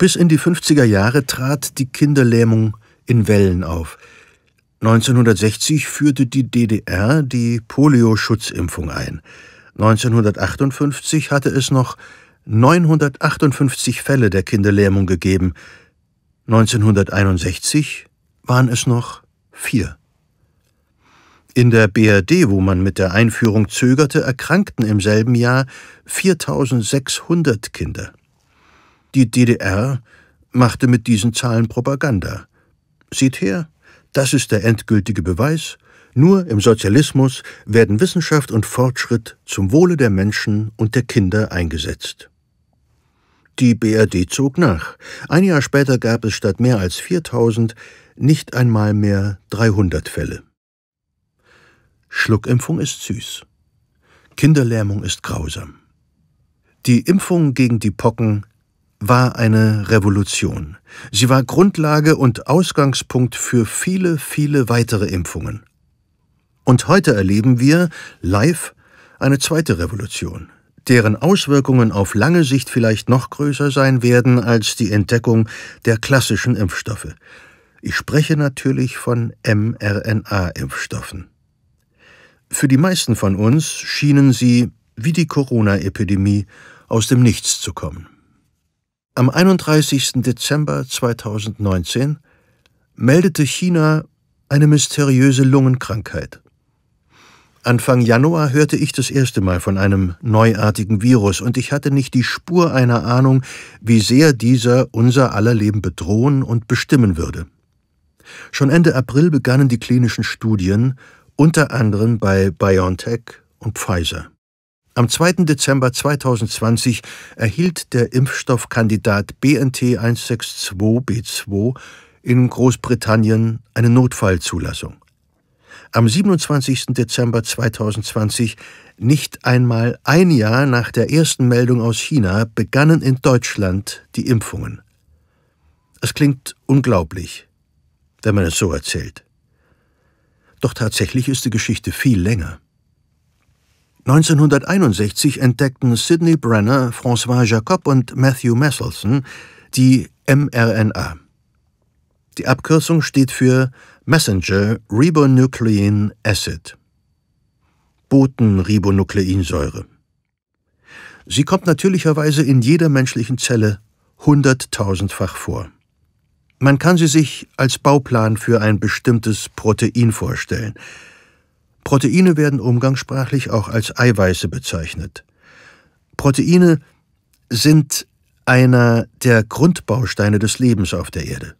Bis in die 50er Jahre trat die Kinderlähmung in Wellen auf. 1960 führte die DDR die Polio-Schutzimpfung ein. 1958 hatte es noch 958 Fälle der Kinderlähmung gegeben. 1961 waren es noch vier. In der BRD, wo man mit der Einführung zögerte, erkrankten im selben Jahr 4600 Kinder. Die DDR machte mit diesen Zahlen Propaganda. Sieht her, das ist der endgültige Beweis, nur im Sozialismus werden Wissenschaft und Fortschritt zum Wohle der Menschen und der Kinder eingesetzt. Die BRD zog nach. Ein Jahr später gab es statt mehr als 4000 nicht einmal mehr 300 Fälle. Schluckimpfung ist süß. Kinderlähmung ist grausam. Die Impfung gegen die Pocken war eine Revolution. Sie war Grundlage und Ausgangspunkt für viele, viele weitere Impfungen. Und heute erleben wir live eine zweite Revolution, deren Auswirkungen auf lange Sicht vielleicht noch größer sein werden als die Entdeckung der klassischen Impfstoffe. Ich spreche natürlich von mRNA-Impfstoffen. Für die meisten von uns schienen sie, wie die Corona-Epidemie, aus dem Nichts zu kommen. Am 31. Dezember 2019 meldete China eine mysteriöse Lungenkrankheit. Anfang Januar hörte ich das erste Mal von einem neuartigen Virus und ich hatte nicht die Spur einer Ahnung, wie sehr dieser unser aller Leben bedrohen und bestimmen würde. Schon Ende April begannen die klinischen Studien, unter anderem bei BioNTech und Pfizer. Am 2. Dezember 2020 erhielt der Impfstoffkandidat BNT 162b2 in Großbritannien eine Notfallzulassung. Am 27. Dezember 2020, nicht einmal ein Jahr nach der ersten Meldung aus China, begannen in Deutschland die Impfungen. Es klingt unglaublich, wenn man es so erzählt. Doch tatsächlich ist die Geschichte viel länger. 1961 entdeckten Sidney Brenner, François Jacob und Matthew Messelson die mRNA. Die Abkürzung steht für Messenger Ribonuclein Acid. Botenribonukleinsäure. Sie kommt natürlicherweise in jeder menschlichen Zelle hunderttausendfach vor. Man kann sie sich als Bauplan für ein bestimmtes Protein vorstellen – Proteine werden umgangssprachlich auch als Eiweiße bezeichnet. Proteine sind einer der Grundbausteine des Lebens auf der Erde.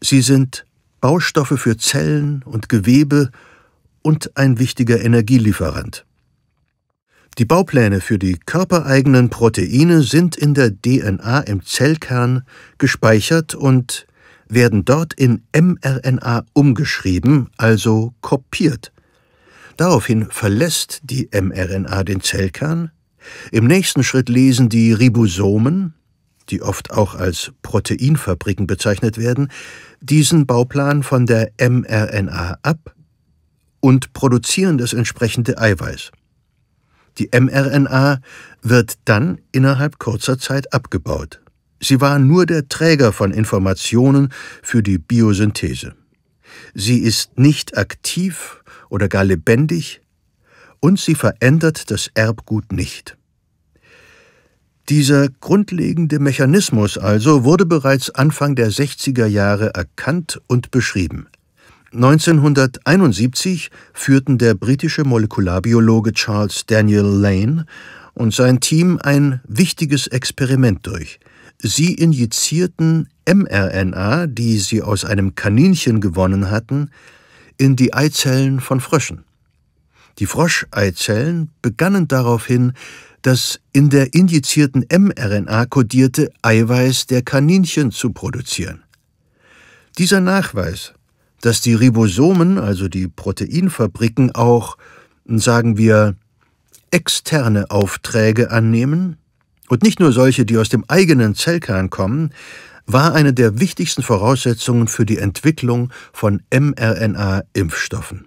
Sie sind Baustoffe für Zellen und Gewebe und ein wichtiger Energielieferant. Die Baupläne für die körpereigenen Proteine sind in der DNA im Zellkern gespeichert und werden dort in mRNA umgeschrieben, also kopiert. Daraufhin verlässt die mRNA den Zellkern. Im nächsten Schritt lesen die Ribosomen, die oft auch als Proteinfabriken bezeichnet werden, diesen Bauplan von der mRNA ab und produzieren das entsprechende Eiweiß. Die mRNA wird dann innerhalb kurzer Zeit abgebaut. Sie war nur der Träger von Informationen für die Biosynthese. Sie ist nicht aktiv oder gar lebendig, und sie verändert das Erbgut nicht. Dieser grundlegende Mechanismus also wurde bereits Anfang der 60er Jahre erkannt und beschrieben. 1971 führten der britische Molekularbiologe Charles Daniel Lane und sein Team ein wichtiges Experiment durch. Sie injizierten mRNA, die sie aus einem Kaninchen gewonnen hatten, in die Eizellen von Fröschen. Die Froscheizellen begannen daraufhin, das in der injizierten mRNA kodierte Eiweiß der Kaninchen zu produzieren. Dieser Nachweis, dass die Ribosomen, also die Proteinfabriken, auch, sagen wir, externe Aufträge annehmen und nicht nur solche, die aus dem eigenen Zellkern kommen, war eine der wichtigsten Voraussetzungen für die Entwicklung von mRNA-Impfstoffen.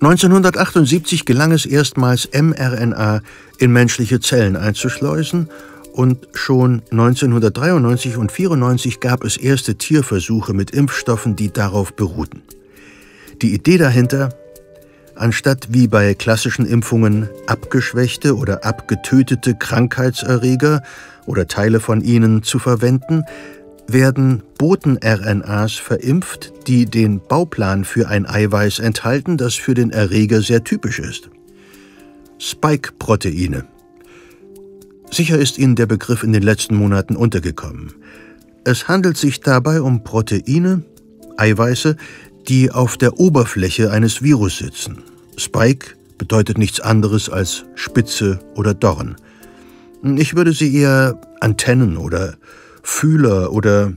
1978 gelang es erstmals, mRNA in menschliche Zellen einzuschleusen und schon 1993 und 1994 gab es erste Tierversuche mit Impfstoffen, die darauf beruhten. Die Idee dahinter, anstatt wie bei klassischen Impfungen abgeschwächte oder abgetötete Krankheitserreger oder Teile von ihnen zu verwenden, werden Boten-RNAs verimpft, die den Bauplan für ein Eiweiß enthalten, das für den Erreger sehr typisch ist. Spike-Proteine. Sicher ist Ihnen der Begriff in den letzten Monaten untergekommen. Es handelt sich dabei um Proteine, Eiweiße, die auf der Oberfläche eines Virus sitzen. Spike bedeutet nichts anderes als Spitze oder Dorn. Ich würde sie eher Antennen oder Fühler oder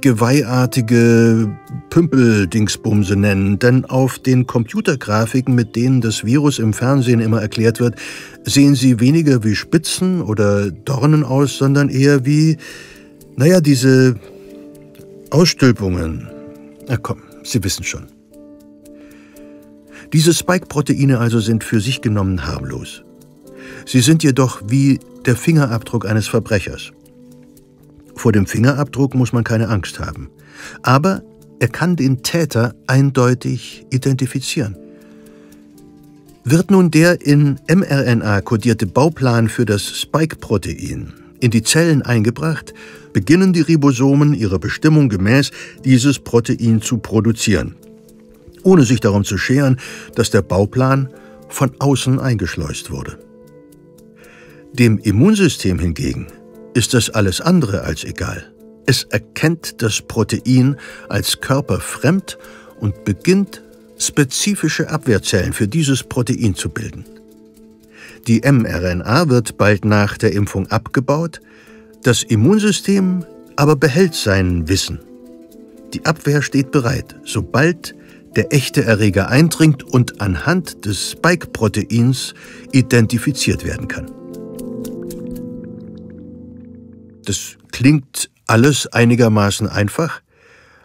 geweihartige Pümpeldingsbumse nennen, denn auf den Computergrafiken, mit denen das Virus im Fernsehen immer erklärt wird, sehen sie weniger wie Spitzen oder Dornen aus, sondern eher wie, naja, diese Ausstülpungen. Na komm, Sie wissen schon. Diese Spike-Proteine also sind für sich genommen harmlos. Sie sind jedoch wie der Fingerabdruck eines Verbrechers. Vor dem Fingerabdruck muss man keine Angst haben. Aber er kann den Täter eindeutig identifizieren. Wird nun der in mRNA kodierte Bauplan für das Spike-Protein in die Zellen eingebracht, beginnen die Ribosomen ihrer Bestimmung gemäß dieses Protein zu produzieren, ohne sich darum zu scheren, dass der Bauplan von außen eingeschleust wurde. Dem Immunsystem hingegen ist das alles andere als egal. Es erkennt das Protein als körperfremd und beginnt, spezifische Abwehrzellen für dieses Protein zu bilden. Die mRNA wird bald nach der Impfung abgebaut, das Immunsystem aber behält sein Wissen. Die Abwehr steht bereit, sobald der echte Erreger eindringt und anhand des Spike-Proteins identifiziert werden kann. Das klingt alles einigermaßen einfach,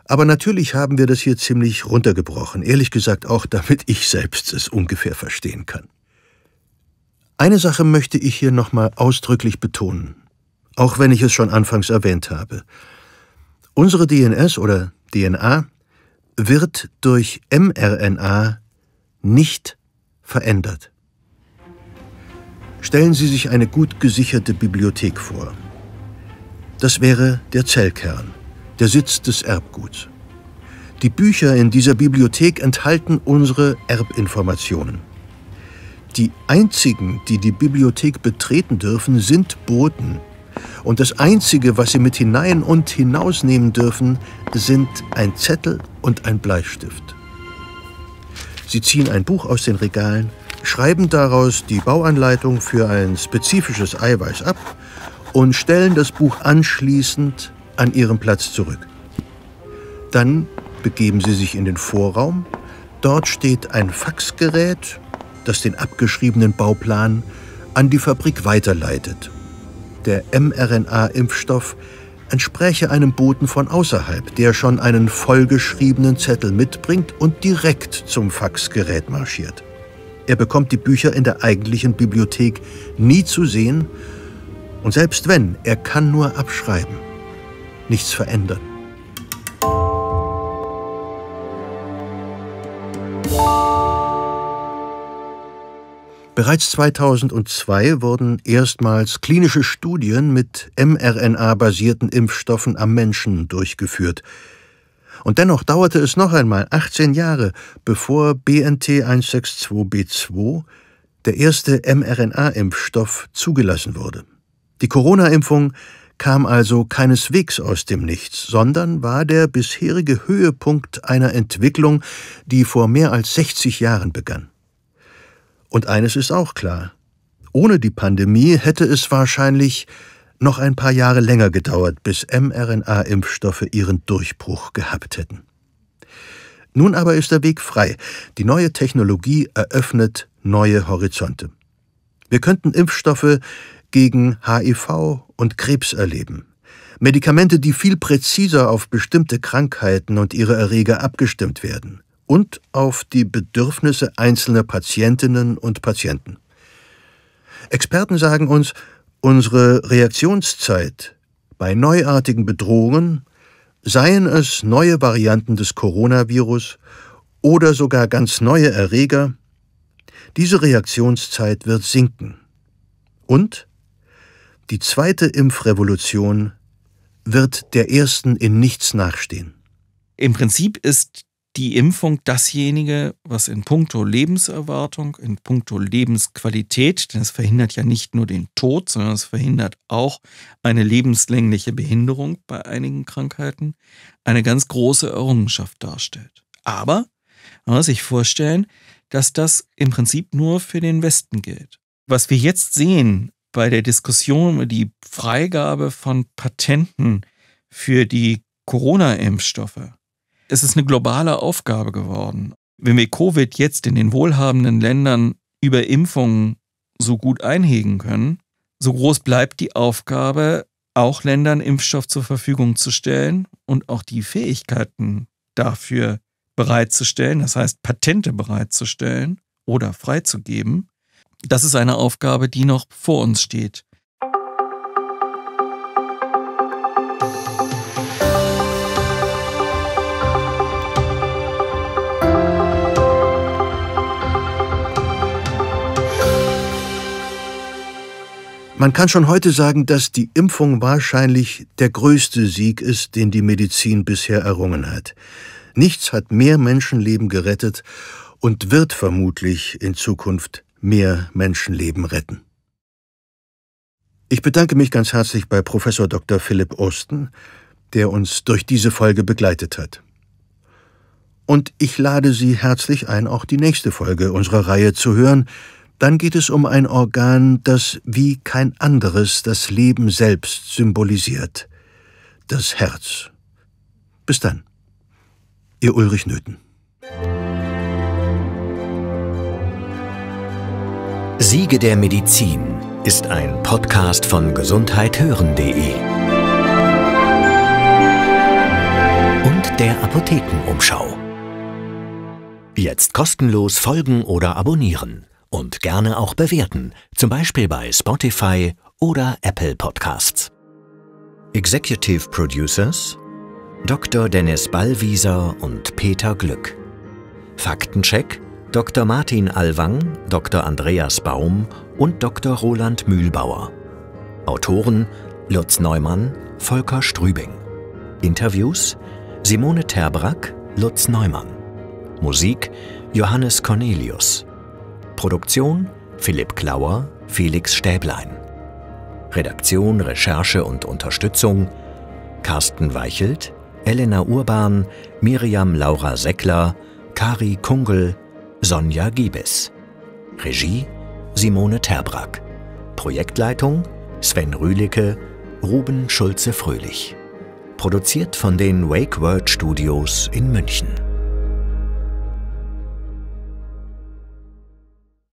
aber natürlich haben wir das hier ziemlich runtergebrochen, ehrlich gesagt auch, damit ich selbst es ungefähr verstehen kann. Eine Sache möchte ich hier nochmal ausdrücklich betonen auch wenn ich es schon anfangs erwähnt habe. Unsere DNS oder DNA wird durch mRNA nicht verändert. Stellen Sie sich eine gut gesicherte Bibliothek vor. Das wäre der Zellkern, der Sitz des Erbguts. Die Bücher in dieser Bibliothek enthalten unsere Erbinformationen. Die einzigen, die die Bibliothek betreten dürfen, sind Boten, und das Einzige, was sie mit hinein und hinausnehmen dürfen, sind ein Zettel und ein Bleistift. Sie ziehen ein Buch aus den Regalen, schreiben daraus die Bauanleitung für ein spezifisches Eiweiß ab und stellen das Buch anschließend an ihren Platz zurück. Dann begeben sie sich in den Vorraum. Dort steht ein Faxgerät, das den abgeschriebenen Bauplan an die Fabrik weiterleitet. Der mRNA-Impfstoff entspräche einem Boten von außerhalb, der schon einen vollgeschriebenen Zettel mitbringt und direkt zum Faxgerät marschiert. Er bekommt die Bücher in der eigentlichen Bibliothek nie zu sehen und selbst wenn, er kann nur abschreiben, nichts verändern. Bereits 2002 wurden erstmals klinische Studien mit mRNA-basierten Impfstoffen am Menschen durchgeführt. Und dennoch dauerte es noch einmal 18 Jahre, bevor BNT162b2, der erste mRNA-Impfstoff, zugelassen wurde. Die Corona-Impfung kam also keineswegs aus dem Nichts, sondern war der bisherige Höhepunkt einer Entwicklung, die vor mehr als 60 Jahren begann. Und eines ist auch klar. Ohne die Pandemie hätte es wahrscheinlich noch ein paar Jahre länger gedauert, bis mRNA-Impfstoffe ihren Durchbruch gehabt hätten. Nun aber ist der Weg frei. Die neue Technologie eröffnet neue Horizonte. Wir könnten Impfstoffe gegen HIV und Krebs erleben. Medikamente, die viel präziser auf bestimmte Krankheiten und ihre Erreger abgestimmt werden und auf die Bedürfnisse einzelner Patientinnen und Patienten. Experten sagen uns, unsere Reaktionszeit bei neuartigen Bedrohungen, seien es neue Varianten des Coronavirus oder sogar ganz neue Erreger, diese Reaktionszeit wird sinken. Und die zweite Impfrevolution wird der ersten in nichts nachstehen. Im Prinzip ist die Impfung dasjenige, was in puncto Lebenserwartung, in puncto Lebensqualität, denn es verhindert ja nicht nur den Tod, sondern es verhindert auch eine lebenslängliche Behinderung bei einigen Krankheiten, eine ganz große Errungenschaft darstellt. Aber man muss sich vorstellen, dass das im Prinzip nur für den Westen gilt. Was wir jetzt sehen bei der Diskussion über die Freigabe von Patenten für die Corona-Impfstoffe, es ist eine globale Aufgabe geworden. Wenn wir Covid jetzt in den wohlhabenden Ländern über Impfungen so gut einhegen können, so groß bleibt die Aufgabe, auch Ländern Impfstoff zur Verfügung zu stellen und auch die Fähigkeiten dafür bereitzustellen, das heißt Patente bereitzustellen oder freizugeben. Das ist eine Aufgabe, die noch vor uns steht. Man kann schon heute sagen, dass die Impfung wahrscheinlich der größte Sieg ist, den die Medizin bisher errungen hat. Nichts hat mehr Menschenleben gerettet und wird vermutlich in Zukunft mehr Menschenleben retten. Ich bedanke mich ganz herzlich bei Professor Dr. Philipp Osten, der uns durch diese Folge begleitet hat. Und ich lade Sie herzlich ein, auch die nächste Folge unserer Reihe zu hören, dann geht es um ein Organ, das wie kein anderes das Leben selbst symbolisiert. Das Herz. Bis dann. Ihr Ulrich Nöten. Siege der Medizin ist ein Podcast von gesundheithören.de und der Apothekenumschau. Jetzt kostenlos folgen oder abonnieren und gerne auch bewerten, zum Beispiel bei Spotify oder Apple Podcasts. Executive Producers Dr. Dennis Ballwieser und Peter Glück. Faktencheck Dr. Martin Alwang, Dr. Andreas Baum und Dr. Roland Mühlbauer. Autoren Lutz Neumann, Volker Strübing. Interviews Simone Terbrack, Lutz Neumann. Musik Johannes Cornelius. Produktion Philipp Klauer, Felix Stäblein. Redaktion, Recherche und Unterstützung Carsten Weichelt, Elena Urban, Miriam Laura Seckler, Kari Kungel, Sonja Giebes. Regie Simone Terbrack. Projektleitung Sven Rühlicke, Ruben Schulze-Fröhlich. Produziert von den Wake World Studios in München.